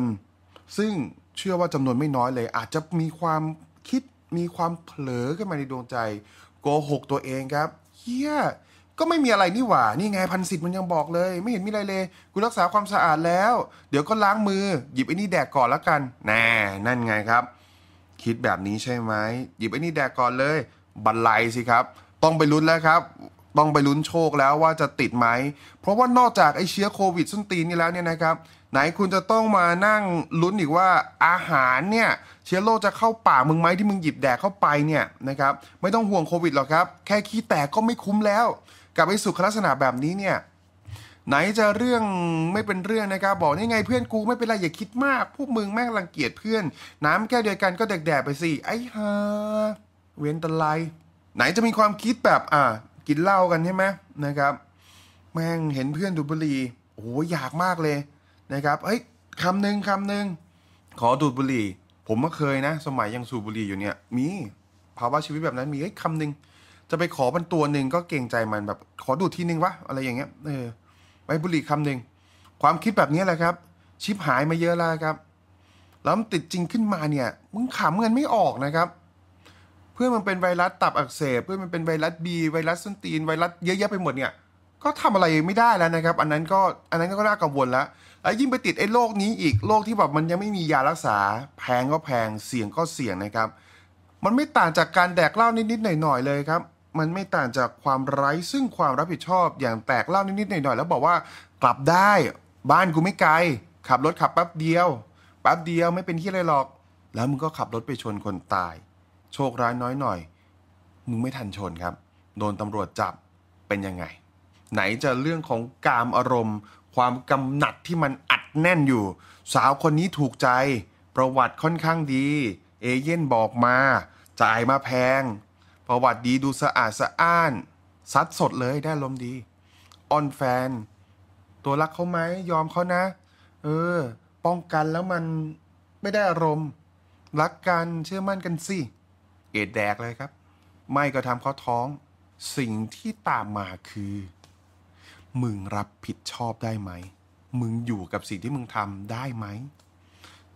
ซึ่งเชื่อว่าจำนวนไม่น้อยเลย อาจจะมีความคิดมีความเผลอขึ้นมาในดวงใจโกหกตัวเองครับเฮียก็ไม่มีอะไรนี่หว่า นี่ไงพันสิทธิ์มันยังบอกเลย ไม่เห็นมีอะไรเลยกูรักษาความสะอาดแล้ว เดี๋ยวก็ล้างมือ หยิบไอ้นี่แดกก่อนละกันแน่นั่นไงครับ คิดแบบนี้ใช่ไหมหยิบไอ้นี่แดกก่อนเลย บันไลสิครับต้องไปลุ้นแล้วครับ ต้องไปลุ้นโชคแล้วว่าจะติดไหมเพราะว่านอกจากไอเชื้อโควิดส้นตีนนี่แล้วเนี่ยนะครับ ไหนคุณจะต้องมานั่งลุ้นอีกว่าอาหารเนี่ยเชื้อโรคจะเข้าป่ามึงไหมที่มึงหยิบแดกเข้าไปเนี่ยนะครับ ไม่ต้องห่วงโควิดหรอกครับ แค่ขี้แตกก็ไม่คุ้มแล้ว กับไอสุขลักษณะแบบนี้เนี่ยไหนจะเรื่องไม่เป็นเรื่องนะครับบอกนี่ไงเพื่อนกูไม่เป็นไรอย่าคิดมากพวกมึงแม่งรังเกียจเพื่อน น้ำแก้วเดียวกันก็แดกๆไปสิไอ้ฮาเว้นตะไลไหนจะมีความคิดแบบอ่า กินเหล้ากันใช่ไหมนะครับ แม่งเห็นเพื่อนดูดบุหรี่โอ้หอยากมากเลยนะครับเฮ้ยคำหนึ่งคำหนึ่งขอดูดบุหรี่ ผมก็เคยนะ สมัยยังสูบบุหรี่อยู่เนี่ย มีภาวะชีวิตแบบนั้นมีเฮ้ยคำหนึ่งจะไปขอมันตัวหนึ่งก็เกรงใจมันแบบ ขอดูดทีหนึ่งวะอะไรอย่างเงี้ยเออไปบุหรี่คำหนึ่งความคิดแบบนี้แหละครับ ชิปหายมาเยอะแล้วครับแล้วมันติดจริงขึ้นมาเนี่ยมึงขำเงินไม่ออกนะครับพื่อมันเป็นไวรัสตับอักเสบเพื่อมันเป็นไวรัสบีไวรัสส้นตีนไวรัสเยอะแยะไปหมดเนี่ยก็ทำอะไรไม่ได้แล้วนะครับ อันนั้นก็อันนั้นก็น่ากังวลแล้วแล้ว ยิ่งไปติดไอ้โรคนี้อีกโรคที่แบบมันยังไม่มียารักษา แพงก็แพงเสี่ยงก็เสี่ยงนะครับ มันไม่ต่างจากการแดกเหล้านิดๆหน่อยๆเลยครับ มันไม่ต่างจากความไร้ซึ่งความรับผิดชอบอย่างแตกเหล้านิดๆหน่อยๆแล้วบอกว่ากลับได้บ้านกูไม่ไกล ขับรถขับแป๊บเดียวแป๊บเดียวไม่เป็นที่อะไรหรอกแล้วมึงก็ขับรถไปชนคนตายโชคร้ายน้อยหน่อย มึงไม่ทันชนครับ โดนตำรวจจับ เป็นยังไง ไหนจะเรื่องของกามอารมณ์ ความกำหนัดที่มันอัดแน่นอยู่ สาวคนนี้ถูกใจ ประวัติค่อนข้างดี เอเย่นบอกมา จ่ายมาแพง ประวัติดีดูสะอาดสะอ้าน ซัดสดเลยได้ลมดี ออนแฟน ตัวรักเขาไหมยอมเขานะ เออ ป้องกันแล้วมันไม่ได้อารมณ์ รักกัน เชื่อมั่นกันสิกตแดกเลยครับ ไม่ก็ทำเขาท้องสิ่งที่ตามมาคือ มึงรับผิดชอบได้ไหมมึงอยู่กับสิ่งที่มึงทำได้ไหม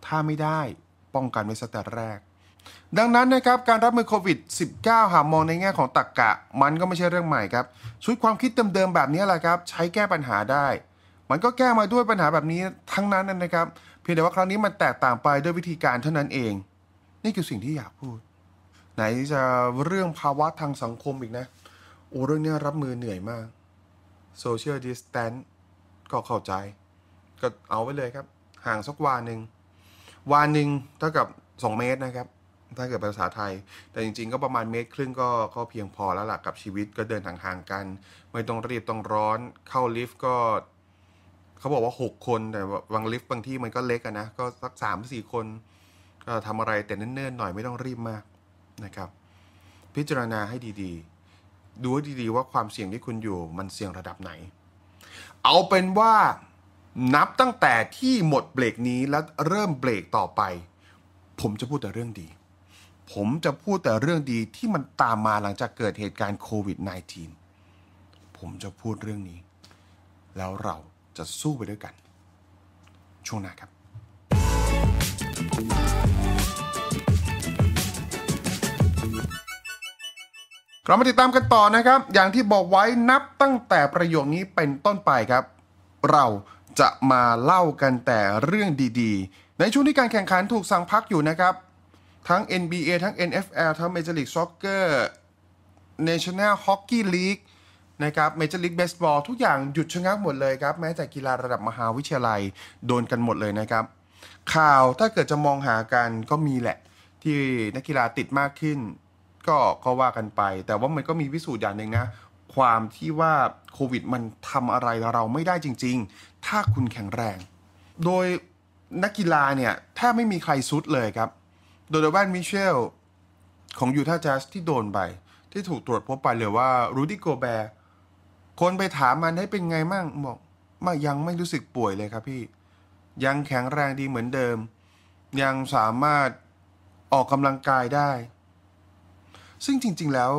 ถ้าไม่ได้ป้องกันไว้สแต่แรกดังนั้นนะครับการรับมือโควิด -19 หามองในแง่ของตรกกะ มันก็ไม่ใช่เรื่องใหม่ครับชุดความคิดเดิมๆแบบนี้แหละครับ ใช้แก้ปัญหาได้มันก็แก้มาด้วยปัญหาแบบนี้ทั้งนั้นนะครับ เพียงแต่ว่าครั้งนี้มันแตกต่างไปด้วยวิธีการเท่านั้นเอง นี่คือสิ่งที่อยากพูดไหนจะเรื่องภาวะทางสังคมอีกนะโอ้เรื่องนี้รับมือเหนื่อยมากโซเชียลดิสแตน c ์ก็เข้าใจ ก็เอาไว้เลยครับ ห่างสักวานหนึ่งวานหนึ่งเท่ากับ 2 เมตรนะครับ ถ้าเกิดภาษาไทย แต่จริง ๆ ก็ประมาณเมตรครึ่งก็ก็เพียงพอแล้วล่ะ กับชีวิตก็เดินห่างๆกัน ไม่ต้องรีบต้องร้อน เข้าลิฟต์ก็ เขาบอกว่า 6 คนแต่บางลิฟต์บางที่มันก็เล็กอะนะก็สัก3-4คนก็ทำอะไร แต่เนิ่นๆหน่อยไม่ต้องรีบมากนะครับพิจารณาให้ดีๆ ดูให้ดีๆว่าความเสี่ยงที่คุณอยู่มันเสี่ยงระดับไหน เอาเป็นว่านับตั้งแต่ที่หมดเบรกนี้แล้วเริ่มเบรกต่อไป ผมจะพูดแต่เรื่องดีผมจะพูดแต่เรื่องดีที่มันตามมาหลังจากเกิดเหตุการณ์โควิด -19 ผมจะพูดเรื่องนี้ แล้วเราจะสู้ไปด้วยกัน ช่วงหน้าครับเรามาติดตามกันต่อนะครับ อย่างที่บอกไว้นับตั้งแต่ประโยคนี้เป็นต้นไปครับ เราจะมาเล่ากันแต่เรื่องดีๆ ในช่วงที่การแข่งขันถูกสั่งพักอยู่นะครับ ทั้ง NBA ทั้ง NFL ทั้ง Major League Soccer National Hockey League นะครับ Major League Baseball ทุกอย่างหยุดชะงักหมดเลยครับ แม้แต่กีฬาระดับมหาวิทยาลัย โดนกันหมดเลยนะครับ ข่าวถ้าเกิดจะมองหากันก็มีแหละที่นักกีฬาติดมากขึ้นก็ก็ว่ากันไปแต่ว่ามันก็มีวิสูจน์อย่างหนึ่งนะ ความที่ว่าโควิดมันทำอะไรเราไม่ได้จริงๆ ถ้าคุณแข็งแรง โดยนักกีฬาเนี่ย แทบไม่มีใครซุดเลยครับ โดยเดวานมิเชลของยูทาห์แจสที่โดนไป ที่ถูกตรวจพบไปเลยว่ารูดิโกแบร์ คนไปถามมันให้เป็นไงมั่งบอกมายังไม่รู้สึกป่วยเลยครับพี่ ยังแข็งแรงดีเหมือนเดิม ยังสามารถออกกำลังกายได้ซึ่งจริง ๆ แล้ว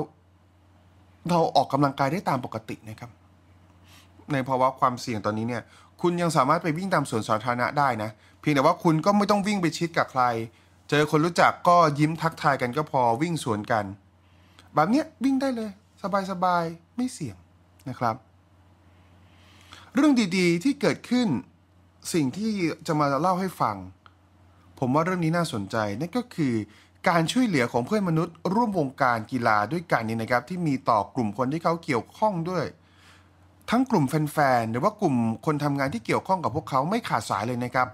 เราออกกำลังกายได้ตามปกตินะครับ ในภาวะความเสี่ยงตอนนี้เนี่ย คุณยังสามารถไปวิ่งตามสวนสาธารณะได้นะเพียงแต่ว่าคุณก็ไม่ต้องวิ่งไปชิดกับใคร เจอคนรู้จักก็ยิ้มทักทายกันก็พอวิ่งสวนกัน แบบเนี้ยวิ่งได้เลยสบายๆไม่เสี่ยงนะครับ เรื่องดีๆที่เกิดขึ้นสิ่งที่จะมาเล่าให้ฟัง ผมว่าเรื่องนี้น่าสนใจนั่นก็คือการช่วยเหลือของเพื่อนมนุษย์ ร่วมวงการกีฬาด้วยกันนี่นะครับที่มีต่อกลุ่มคนที่เขาเกี่ยวข้องด้วย ทั้งกลุ่มแฟนๆหรือว่ากลุ่มคนทำงานที่เกี่ยวข้องกับพวกเขาไม่ขาดสายเลยนะครับ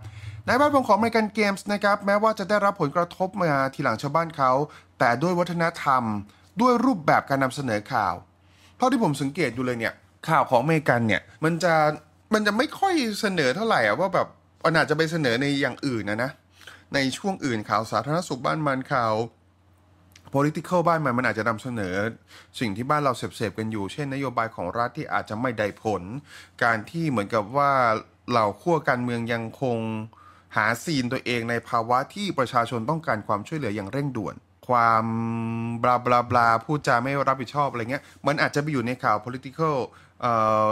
นายบ้านของขอเมริกันเกมส์นะครับแม้ว่าจะได้รับผลกระทบมาทีหลังชาวบ้านเขา แต่ด้วยวัฒนธรรมด้วยรูปแบบการนำเสนอข่าวเท่าที่ผมสังเกตอยู่เลยเนี่ยข่าวของอเมริกันเนี่ยมันจะมันจะไม่ค่อยเสนอเท่าไหร่อ่ะว่าแบบนอาจจะไปเสนอในอย่างอื่นนะนะในช่วงอื่นข่าวสาธารณสุขบ้านมันข่าว political บ้านมันมันอาจจะนำเสนอ สิ่งที่บ้านเราเสพๆกันอยู่เช่นนโยบายของรัฐที่อาจจะไม่ได้ผล การที่เหมือนกับว่าเหล่าขั้วการเมืองยังคงหาซีนตัวเองในภาวะที่ประชาชนต้องการความช่วยเหลืออย่างเร่งด่วน ความบลาบลาบลาพูดจาไม่รับผิดชอบอะไรเงี้ยมันอาจจะไปอยู่ในข่าว political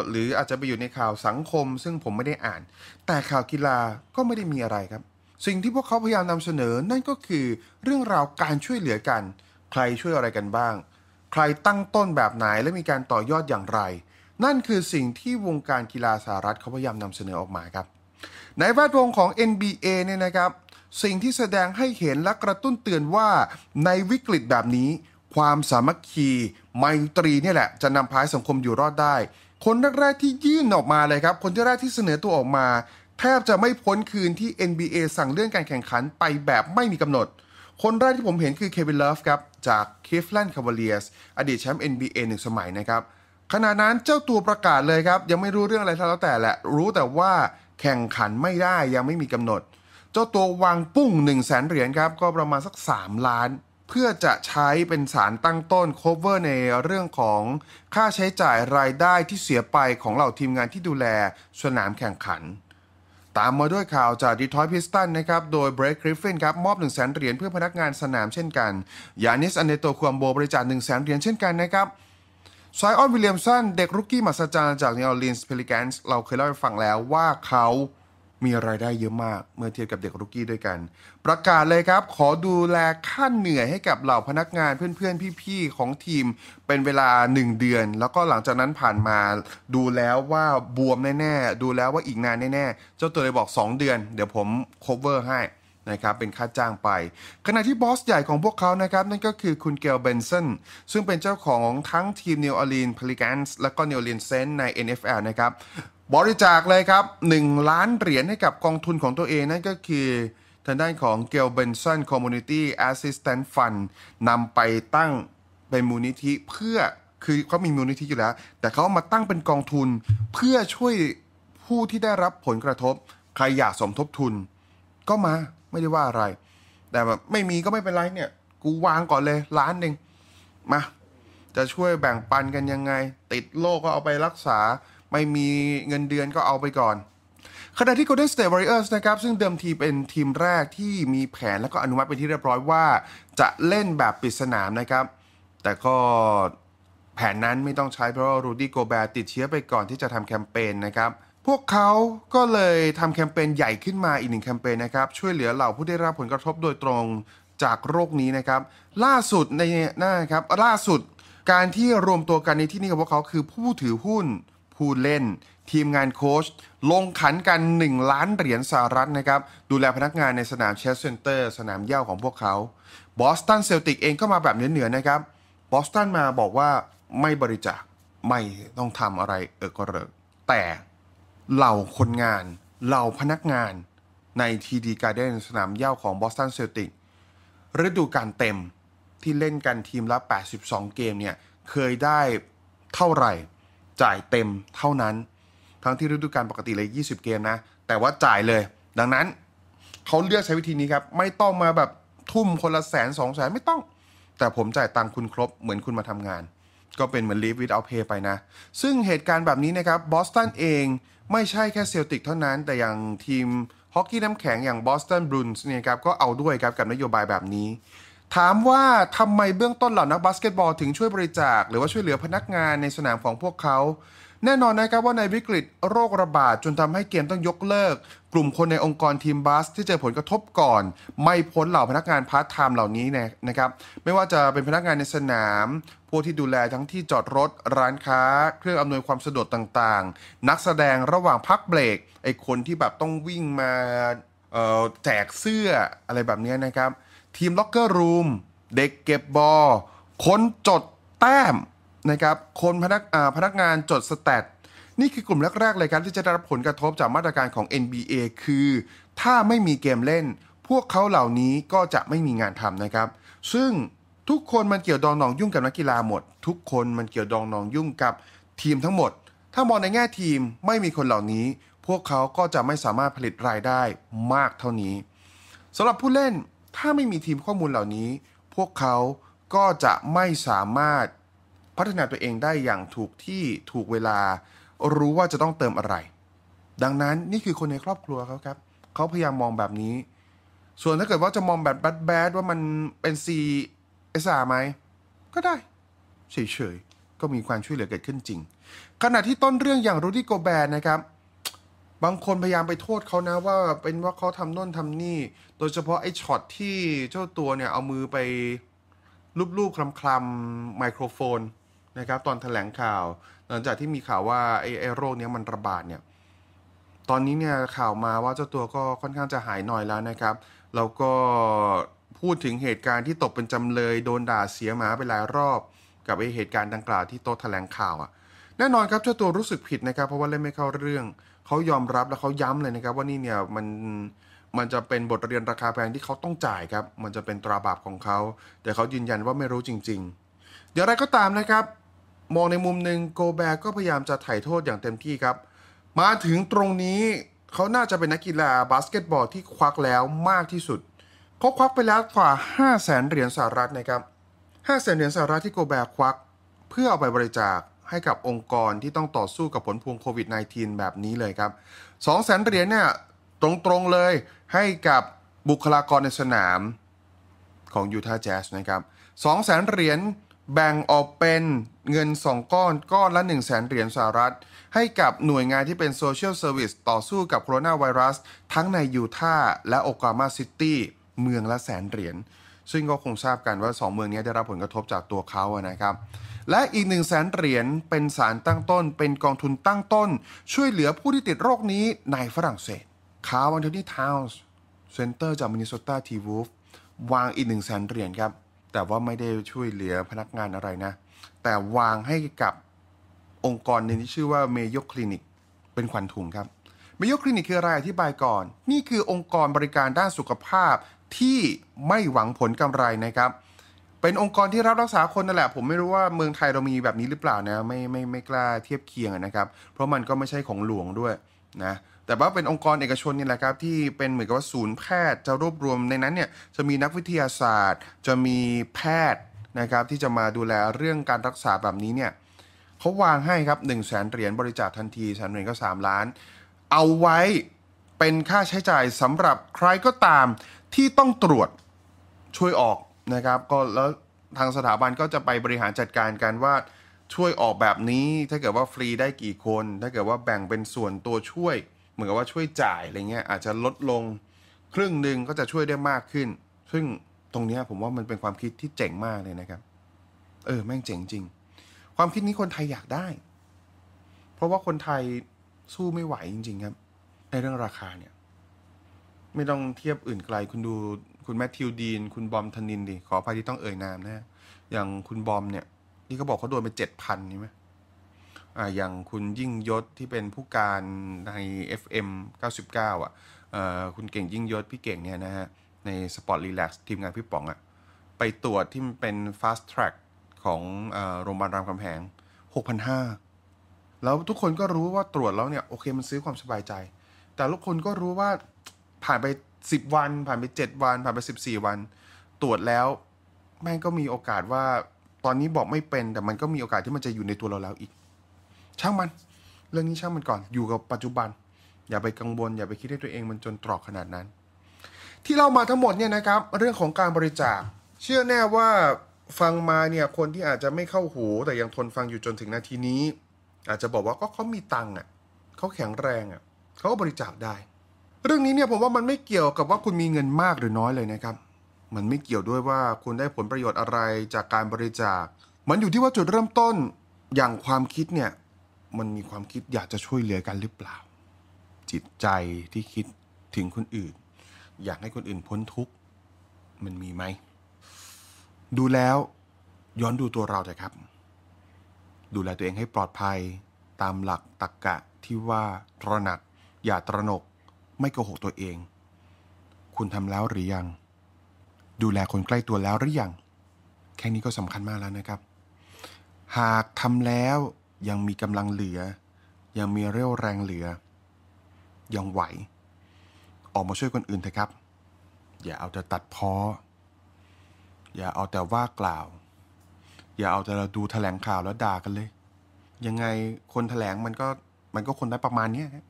หรืออาจจะไปอยู่ในข่าวสังคม ซึ่งผมไม่ได้อ่าน แต่ข่าวกีฬาก็ไม่ได้มีอะไรครับสิ่งที่พวกเขาพยายามนำเสนอ นั่นก็คือเรื่องราวการช่วยเหลือกัน ใครช่วยอะไรกันบ้าง ใครตั้งต้นแบบไหนและมีการต่อยอดอย่างไร นั่นคือสิ่งที่วงการกีฬาสหรัฐเขาพยายามนำเสนอออกมาครับ ในแวดวงของ NBA เนี่ยนะครับ สิ่งที่แสดงให้เห็น และกระตุ้นเตือนว่า ในวิกฤตแบบนี้ ความสามัคคีไมตรีนี่แหละจะนำพาสังคมอยู่รอดได้ คนแรกๆที่ยื่นออกมาเลยครับ คนที่แรกที่เสนอตัวออกมาแทบจะไม่พ้นคืนที่ NBA สั่งเลื่อนการแข่งขันไปแบบไม่มีกำหนด คนแรกที่ผมเห็นคือเควินเลฟครับ จากคลฟแลนด์คาวาเลียสอดีตแชมป์ NBA หนึ่งสมัยนะครับขณะนั้นเจ้าตัวประกาศเลยครับ ยังไม่รู้เรื่องอะไรแล้วแต่แหละ รู้แต่ว่าแข่งขันไม่ได้ยังไม่มีกำหนด เจ้าตัววางปุ้ง 1 0 0 0แสนเหรียญครับ ก็ประมาณสัก 3 ล้านเพื่อจะใช้เป็นสารตั้งต้น cover ในเรื่องของค่าใช้จ่ายรายได้ที่เสียไปของเหล่าทีมงานที่ดูแลสนามแข่งขันตามมาด้วยข่าวจากดีทรอยต์พิสตันนะครับ โดยเบรคกริฟฟินครับมอบ1 0 0 0 0แเหรียญเพื่อพนักงานสนามเช่นกัน ยานิส อันเนโตควอมโบบริจาค1 0 0 0 0แเหรียญเช่นกันนะครับ ไซออนวิลเลียมสันเด็กรุกกี้มหัศจรรย์ จากนิวออร์ลีนส์เพลิแกนส์เราเคยเล่าให้ฟังแล้วว่าเขามีรายได้เยอะมากเมื่อเทียบกับเด็กรุกกี้ด้วยกัน ประกาศเลยครับ ขอดูแลค่าเหนื่อยให้กับเหล่าพนักงานเพื่อนๆพี่ ๆ ของทีมเป็นเวลา 1 เดือน แล้วก็หลังจากนั้นผ่านมา ดูแล้วว่าบวมแน่ ๆ ดูแล้วว่าอีกนานแน่ๆเจ้าตัวเลยบอก 2 เดือน เดี๋ยวผม cover ให้นะครับเป็นค่าจ้างไป ขณะที่บอสใหญ่ของพวกเขานะครับนั่นก็คือคุณเกลเบนเซนซึ่งเป็นเจ้าของทั้งทีมนิวออร์ลีนพลิกันส์และก็นิวออร์ลีนเซนใน NFL นะครับบริจาคเลยครับ 1 ล้านเหรียญให้กับกองทุนของตัวเอง นั่นก็คือทางด้านของเกลเบนซอนคอมมูนิตี้แอสซิสแตนต์ฟันนำไปตั้งเป็นมูลนิธิ เพื่อคือเขามีมูลนิธิอยู่แล้ว แต่เขามาตั้งเป็นกองทุน เพื่อช่วยผู้ที่ได้รับผลกระทบ ใครอยากสมทบทุน ก็มาไม่ได้ว่าอะไร แต่แบบไม่มีก็ไม่เป็นไรเนี่ย กูวางก่อนเลย ล้านหนึ่งมา จะช่วยแบ่งปันกันยังไง ติดโรคก็เอาไปรักษาไม่มีเงินเดือนก็เอาไปก่อนขณะที่ Golden State Warriors นะครับซึ่งเดิมทีเป็นทีมแรกที่มีแผนและก็อนุมัติเป็นที่เรียบร้อยว่าจะเล่นแบบปิดสนามนะครับ แต่ก็แผนนั้นไม่ต้องใช้เพราะรูดี้โกแบร์ติดเชื้อไปก่อนที่จะทำแคมเปญนะครับ พวกเขาก็เลยทำแคมเปญใหญ่ขึ้นมาอีกหนึ่งแคมเปญนะครับ ช่วยเหลือเหล่าผู้ได้รับผลกระทบโดยตรงจากโรคนี้นะครับ ล่าสุดในนน้าครับล่าสุดการที่รวมตัวกันในที่นี้ของพวกเขาคือผู้ถือหุ้นผู้เล่นทีมงานโค้ชลงขันกัน 1 ล้านเหรียญสหรัฐนะครับ ดูแลพนักงานในสนามเชสเซนเตอร์สนามเย่าของพวกเขาบอสตันเซลติกเองก็มาแบบเหนือๆนะครับบอสตันมาบอกว่าไม่บริจาคไม่ต้องทำอะไร เออก็เริกแต่ เหล่าคนงาน เหล่าพนักงานในทีดีการ์เดนสนามเย่าของบอสตันเซลติกฤดูกาลเต็มที่เล่นกันทีมละ 82 เกมเนี่ยเคยได้เท่าไหร่จ่ายเต็มเท่านั้นทั้งที่ฤดูกาลปกติเลย 20 เกมนะ แต่ว่าจ่ายเลย ดังนั้น เขาเลือกใช้วิธีนี้ครับ ไม่ต้องมาแบบทุ่มคนละแสนสองแสนไม่ต้อง แต่ผมจ่ายตังคุณครบเหมือนคุณมาทำงาน ก็เป็นเหมือน l ี v e without pay ไปนะ ซึ่งเหตุการณ์แบบนี้นะครับบอสตันเองไม่ใช่แค่เซลติกเท่านั้น แต่อย่างทีมฮอกกี้น้ำแข็ง อย่างบอสตันบรูนส์เนี่ยครับก็เอาด้วยครับกับนโยบายแบบนี้ถามว่าทำไมเบื้องต้นเหล่านักบาสเกตบอลถึงช่วยบริจาคหรือว่าช่วยเหลือพนักงานในสนามของพวกเขา แน่นอนนะครับว่าในวิกฤตโรคระบาด จนทำให้เกมต้องยกเลิก กลุ่มคนในองค์กรทีมบาสที่เจอผลกระทบก่อน ไม่พ้นเหล่าพนักงานพาร์ทไทม์เหล่านี้นะครับ ไม่ว่าจะเป็นพนักงานในสนามผู้ที่ดูแลทั้งที่จอดรถร้านค้าเครื่องอำนวยความสะดวกต่างๆ นักแสดงระหว่างพักเบรกไอคนที่แบบต้องวิ่งมาแจกเสื้ออะไรแบบนี้นะครับทีมล็อกเกอร์รูม เด็กเก็บบอล คนจดแต้มนะครับ คนพนักพนักงานจดสแตทนี่คือกลุ่มแรกๆเลยครับที่จะได้รับผลกระทบจากมาตรการของ NBA คือ ถ้าไม่มีเกมเล่น พวกเขาเหล่านี้ก็จะไม่มีงานทำนะครับซึ่งทุกคนมันเกี่ยวดองนองยุ่งกับนักกีฬาหมด ทุกคนมันเกี่ยวดองนองยุ่งกับทีมทั้งหมด ถ้ามองในแง่ทีมไม่มีคนเหล่านี้ พวกเขาก็จะไม่สามารถผลิตรายได้มากเท่านี้สำหรับผู้เล่นถ้าไม่มีทีมข้อมูลเหล่านี้ พวกเขาก็จะไม่สามารถพัฒนาตัวเองได้อย่างถูกที่ถูกเวลารู้ว่าจะต้องเติมอะไร ดังนั้นนี่คือคนในครอบครัวเขาครับเขาพยายามมองแบบนี้ ส่วนถ้าเกิดว่าจะมองแบบแบดแบดว่ามันเป็นซีเอสอาไหม ก็ได้ เฉยๆก็มีความช่วยเหลือเกิดขึ้นจริง ขณะที่ต้นเรื่องอย่างรูดี้โกแบนนะครับบางคนพยายามไปโทษเขานะว่าเป็นว่าเขาทำโน่นทำนี่ โดยเฉพาะไอ้ช็อตที่เจ้าตัวเนี่ยเอามือไปลูบๆคลำๆไมโครโฟนนะครับตอนถแถลงข่าว หลังจากที่มีข่าวว่าไอ้ไอโรคเนี้ยมันระบาดเนี่ยตอนนี้เนี่ยข่าวมาว่าเจ้าตัวก็ค่อนข้างจะหายหน่อยแล้วนะครับแล้วก็พูดถึงเหตุการณ์ที่ตกเป็นจำเลยโดนด่าเสียหมาไปหลายรอบ กับไอเหตุการณ์ดังกล่าวที่โต๊ะแถลงข่าวอะ่ะแน่นอนครับเจ้าตัวรู้สึกผิดนะครับ เพราะว่าเล่นไม่เข้าเรื่องเขายอมรับและเขาย้ำเลยนะครับว่านี่เนี่ยมันมันจะเป็นบทเรียนราคาแพงที่เขาต้องจ่ายครับมันจะเป็นตราบาปของเขาแต่เขายืนยันว่าไม่รู้จริงๆอย่างไรก็ตามนะครับ มองในมุมหนึ่งโกแบก็พยายามจะไถ่โทษอย่างเต็มที่ครับ มาถึงตรงนี้เขาน่าจะเป็นนักกีฬาบาสเกตบอลที่ควักแล้วมากที่สุดเขาควักไปแล้วกว่า 5 0 0แสนเหรียญสหรัฐนะครับ5 0 0แสนเหรียญสหรัฐที่โกแบควักเพื่อเอาไปบริจาคให้กับองค์กรที่ต้องต่อสู้กับผลพวงโควิด -19 แบบนี้เลยครับ 2 0 0 0 0เหรียญเนี่ยตรงๆเลยให้กับบุคลากรในสนามของยูทาห์แจ๊สนะครับ2 0 0 0 0เหรียญแบ่งออกเป็นเงิน 2 ก้อนก้อนละ 1 0 0 0สนเหรียญสหรัฐ ให้กับหน่วยงานที่เป็นโซเชียลเซอร์วิสต่อสู้กับโคโรนาไวรัสทั้งในยูทาห์และโอกามาซิตี้เมืองละแสนเหรียญ ซึ่งก็คงทราบกันว่า 2 เมืองนี้ได้รับผลกระทบจากตัวเขานะครับและอีก1นึ่งแสนเหรียญเป็นสารตั้งต้น เป็นกองทุนตั้งต้น ช่วยเหลือผู้ที่ติดโรคนี้ในฝรั่งเศสคาวันเทนี่ทาวส์เซ็นเตอร์จากมินนิโซตาทีวูฟวางอีก1นึ่งแสนเหรียญครับ แต่ว่าไม่ได้ช่วยเหลือพนักงานอะไรนะ แต่วางให้กับองค์กรหนึ่งที่ชื่อว่าเมยยคลินิกเป็นขวัญถุงครับเมยยคลินิกคืออะไรอธิบายก่อน นี่คือองค์กรบริการด้านสุขภาพ ที่ไม่หวังผลกำไรนะครับเป็นองค์กรที่รับรักษาคนนั่นแหละ ผมไม่รู้ว่าเมืองไทยเรามีแบบนี้หรือเปล่านะไม่ไม่ไม่กล้าเทียบเคียงนะครับ เพราะมันก็ไม่ใช่ของหลวงด้วย นะ แต่ว่าเป็นองค์กรเอกชนนี่แหละครับที่เป็นเหมือนกับว่าศูนย์แพทย์จะรวบรวมในนั้นเนี่ยจะมีนักวิทยาศาสตร์ จะมีแพทย์นะครับที่จะมาดูแลเรื่องการรักษาแบบนี้เนี่ยเขาวางให้ครับ1นึ่งแสนเหรียญบริจาคทันทีแสนเหรียญก็ 3 ล้าน เอาไว้เป็นค่าใช้จ่ายสำหรับใครก็ตามที่ต้องตรวจช่วยออกนะครับก็แล้วทางสถาบันก็จะไปบริหารจัดการกันว่าช่วยออกแบบนี้ ถ้าเกิดว่าฟรีได้กี่คน ถ้าเกิดว่าแบ่งเป็นส่วนตัวช่วย เหมือนกับว่าช่วยจ่ายอะไรเงี้ย อาจจะลดลง ครึ่งหนึ่งก็จะช่วยได้มากขึ้น ซึ่งตรงนี้ผมว่ามันเป็นความคิดที่เจ๋งมากเลยนะครับ เออแม่งเจ๋งจริง ความคิดนี้คนไทยอยากได้ เพราะว่าคนไทยสู้ไม่ไหวจริง ๆ ครับ ในเรื่องราคาเนี่ยไม่ต้องเทียบอื่นไกลคุณดูคุณแมทธิวดีน คุณบอมธนินดิขออภัยที่ต้องเอ่ยนามนะอย่างคุณบอมเนี่ย นี่เขาบอกเขาโดนไปเจ็ดพันนี่ไหมอ่า อย่างคุณยิ่งยศที่เป็นผู้การใน FM 99 อ่ะ เอ่อ คุณเก่งยิ่งยศพี่เก่งเนี่ยนะฮะ ในสปอร์ตรีแลกทีมงานพี่ป๋องอ่ะ ไปตรวจที่มันเป็น Fast Track ของโรงพยาบาลรามคำแหง6,500 แล้วทุกคนก็รู้ว่าตรวจแล้วเนี่ย โอเคมันซื้อความสบายใจ แต่ทุกคนก็รู้ว่าผ่านไปสิบวันผ่านไปเจ็ดวัน ผ่านไปสิบสี่วัน ตรวจแล้วแม่งก็มีโอกาสว่า ตอนนี้บอกไม่เป็นแต่มันก็มีโอกาสที่มันจะอยู่ในตัวเราแล้วอีก ช่างมัน เรื่องนี้ช่างมันก่อน อยู่กับปัจจุบัน อย่าไปกังวลอย่าไปคิดให้ตัวเองมันจนตรอกขนาดนั้น ที่เรามาทั้งหมดเนี่ยนะครับ เรื่องของการบริจาค เชื่อแน่ว่าฟังมาเนี่ยคนที่อาจจะไม่เข้าหูแต่ยังทนฟังอยู่จนถึงนาทีนี้ อาจจะบอกว่าก็เขามีตังค์อ่ะเขาแข็งแรงอ่ะเขาก็บริจาคได้เรื่องนี้เนี่ยผมว่ามันไม่เกี่ยวกับว่าคุณมีเงินมากหรือน้อยเลยนะครับ มันไม่เกี่ยวด้วยว่าคุณได้ผลประโยชน์อะไรจากการบริจาค มันอยู่ที่ว่าจุดเริ่มต้น อย่างความคิดเนี่ยมันมีความคิดอยากจะช่วยเหลือกันหรือเปล่า จิตใจที่คิดถึงคนอื่น อยากให้คนอื่นพ้นทุกข์มันมีไหมดูแล้วย้อนดูตัวเราเถอะครับ ดูแลตัวเองให้ปลอดภัยตามหลักตรกกะที่ว่าตระหนักอย่าตระหนกไม่โกหกตัวเอง คุณทำแล้วหรือยัง ดูแลคนใกล้ตัวแล้วหรือยัง แค่นี้ก็สำคัญมากแล้วนะครับ หากทำแล้วยังมีกำลังเหลือ ยังมีเรี่ยวแรงเหลือ ยังไหว ออกมาช่วยคนอื่นเถอะครับ อย่าเอาแต่ตัดพ้อ อย่าเอาแต่ว่ากล่าว อย่าเอาแต่เราดูแถลงข่าวแล้วด่ากันเลย ยังไงคนแถลงมันก็มันก็คนได้ประมาณนี้ครับ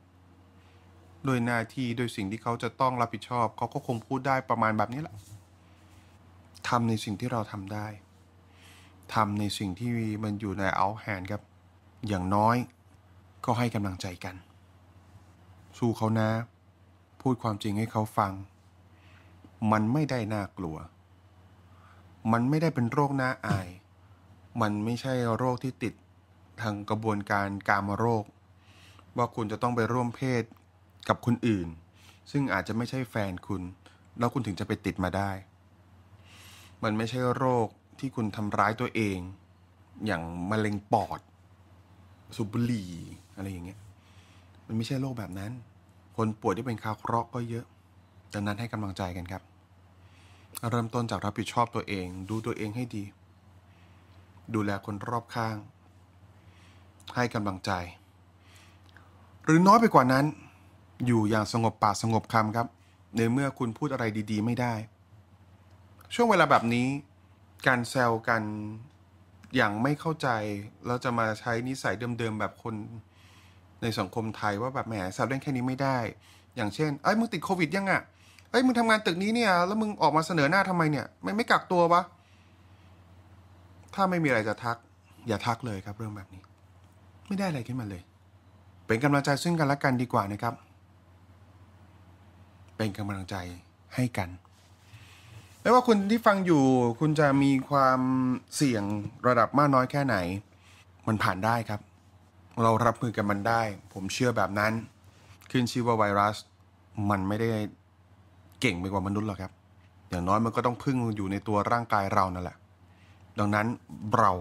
โดยหน้าที่โดยสิ่งที่เขาจะต้องรับผิดชอบ เขาก็คงพูดได้ประมาณแบบนี้แหละทำในสิ่งที่เราทำได้ ทำในสิ่งที่มันอยู่ในเอาแฮนครับ อย่างน้อย ก็ให้กำลังใจกัน สู้เขานะ พูดความจริงให้เขาฟัง มันไม่ได้น่ากลัว มันไม่ได้เป็นโรคน่าอาย มันไม่ใช่โรคที่ติดทางกระบวนการกามโรค ว่าคุณจะต้องไปร่วมเพศกับคนอื่น ซึ่งอาจจะไม่ใช่แฟนคุณ แล้วคุณถึงจะไปติดมาได้ มันไม่ใช่โรคที่คุณทำร้ายตัวเอง อย่างมะเร็งปอดสุบบรีอะไรอย่างเงี้ยมันไม่ใช่โรคแบบนั้น คนป่วยที่เป็นคาเคราะห์ก็เยอะดังนั้นให้กำลังใจกันครับเริ่มต้นจากรับผิดชอบตัวเอง ดูตัวเองให้ดี ดูแลคนรอบข้าง ให้กำลังใจ หรือน้อยไปกว่านั้นอยู่อย่างสงบปากสงบคำครับ ในเมื่อคุณพูดอะไรดีๆ ไม่ได้ ช่วงเวลาแบบนี้ การแซวกันอย่างไม่เข้าใจแล้วจะมาใช้นิสัยเดิม ๆ แบบคนในสังคมไทยว่าแบบแหมแซวเล่นแค่นี้ไม่ได้ อย่างเช่นเอ้ยมึงติดโควิดยังอะ่ะเอ้ยมึงทำงานตึกนี้เนี่ย แล้วมึงออกมาเสนอหน้าทำไมเนี่ย ไม่ไม่กักตัววะถ้าไม่มีอะไรจะทัก อย่าทักเลยครับ เรื่องแบบนี้ ไม่ได้อะไรขึ้นมาเลย เป็นกำลังใจซึ่งกันและกันดีกว่านะครับเป็นกำลังใจให้กันไม่ว่าคุณที่ฟังอยู่ คุณจะมีความเสี่ยงระดับมากน้อยแค่ไหน มันผ่านได้ครับ เรารับมือกับมันได้ ผมเชื่อแบบนั้น ขึ้นชื่อว่าไวรัส มันไม่ได้เก่งไปกว่ามนุษย์หรอกครับ อย่างน้อยมันก็ต้องพึ่งอยู่ในตัวร่างกายเรานั่นแหละ ดังนั้นเรา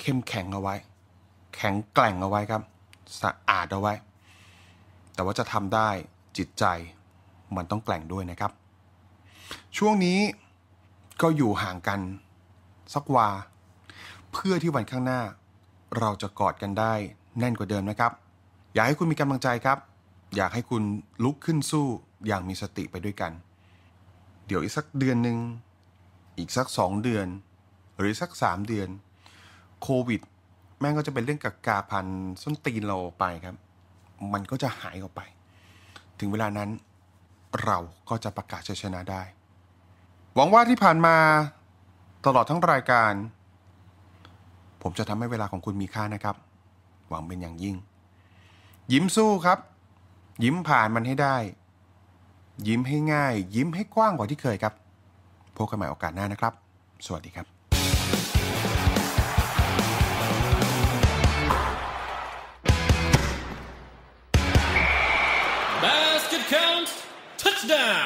เข้มแข็งเอาไว้ แข็งแกร่งเอาไว้ครับ สะอาดเอาไว้ แต่ว่าจะทำได้จิตใจมันต้องแกล่งด้วยนะครับ ช่วงนี้ก็อยู่ห่างกันสักวา เพื่อที่วันข้างหน้าเราจะกอดกันได้ แน่นกว่าเดิมนะครับ อยากให้คุณมีกำลังใจครับ อยากให้คุณลุกขึ้นสู้อย่างมีสติไปด้วยกัน เดี๋ยวอีกสักเดือนหนึ่ง อีกสักสองเดือน หรือสักสามเดือน โควิด แม่งก็จะเป็นเรื่องกากาพันส้นตีนเราไปครับ มันก็จะหายออกไป ถึงเวลานั้นเราก็จะประกาศชัยชนะได้ หวังว่าที่ผ่านมา ตลอดทั้งรายการ ผมจะทำให้เวลาของคุณมีค่านะครับ หวังเป็นอย่างยิ่ง ยิ้มสู้ครับ ยิ้มผ่านมันให้ได้ ยิ้มให้ง่าย ยิ้มให้กว้างกว่าที่เคยครับ พบกันใหม่โอกาสหน้านะครับ สวัสดีครับ touchdown.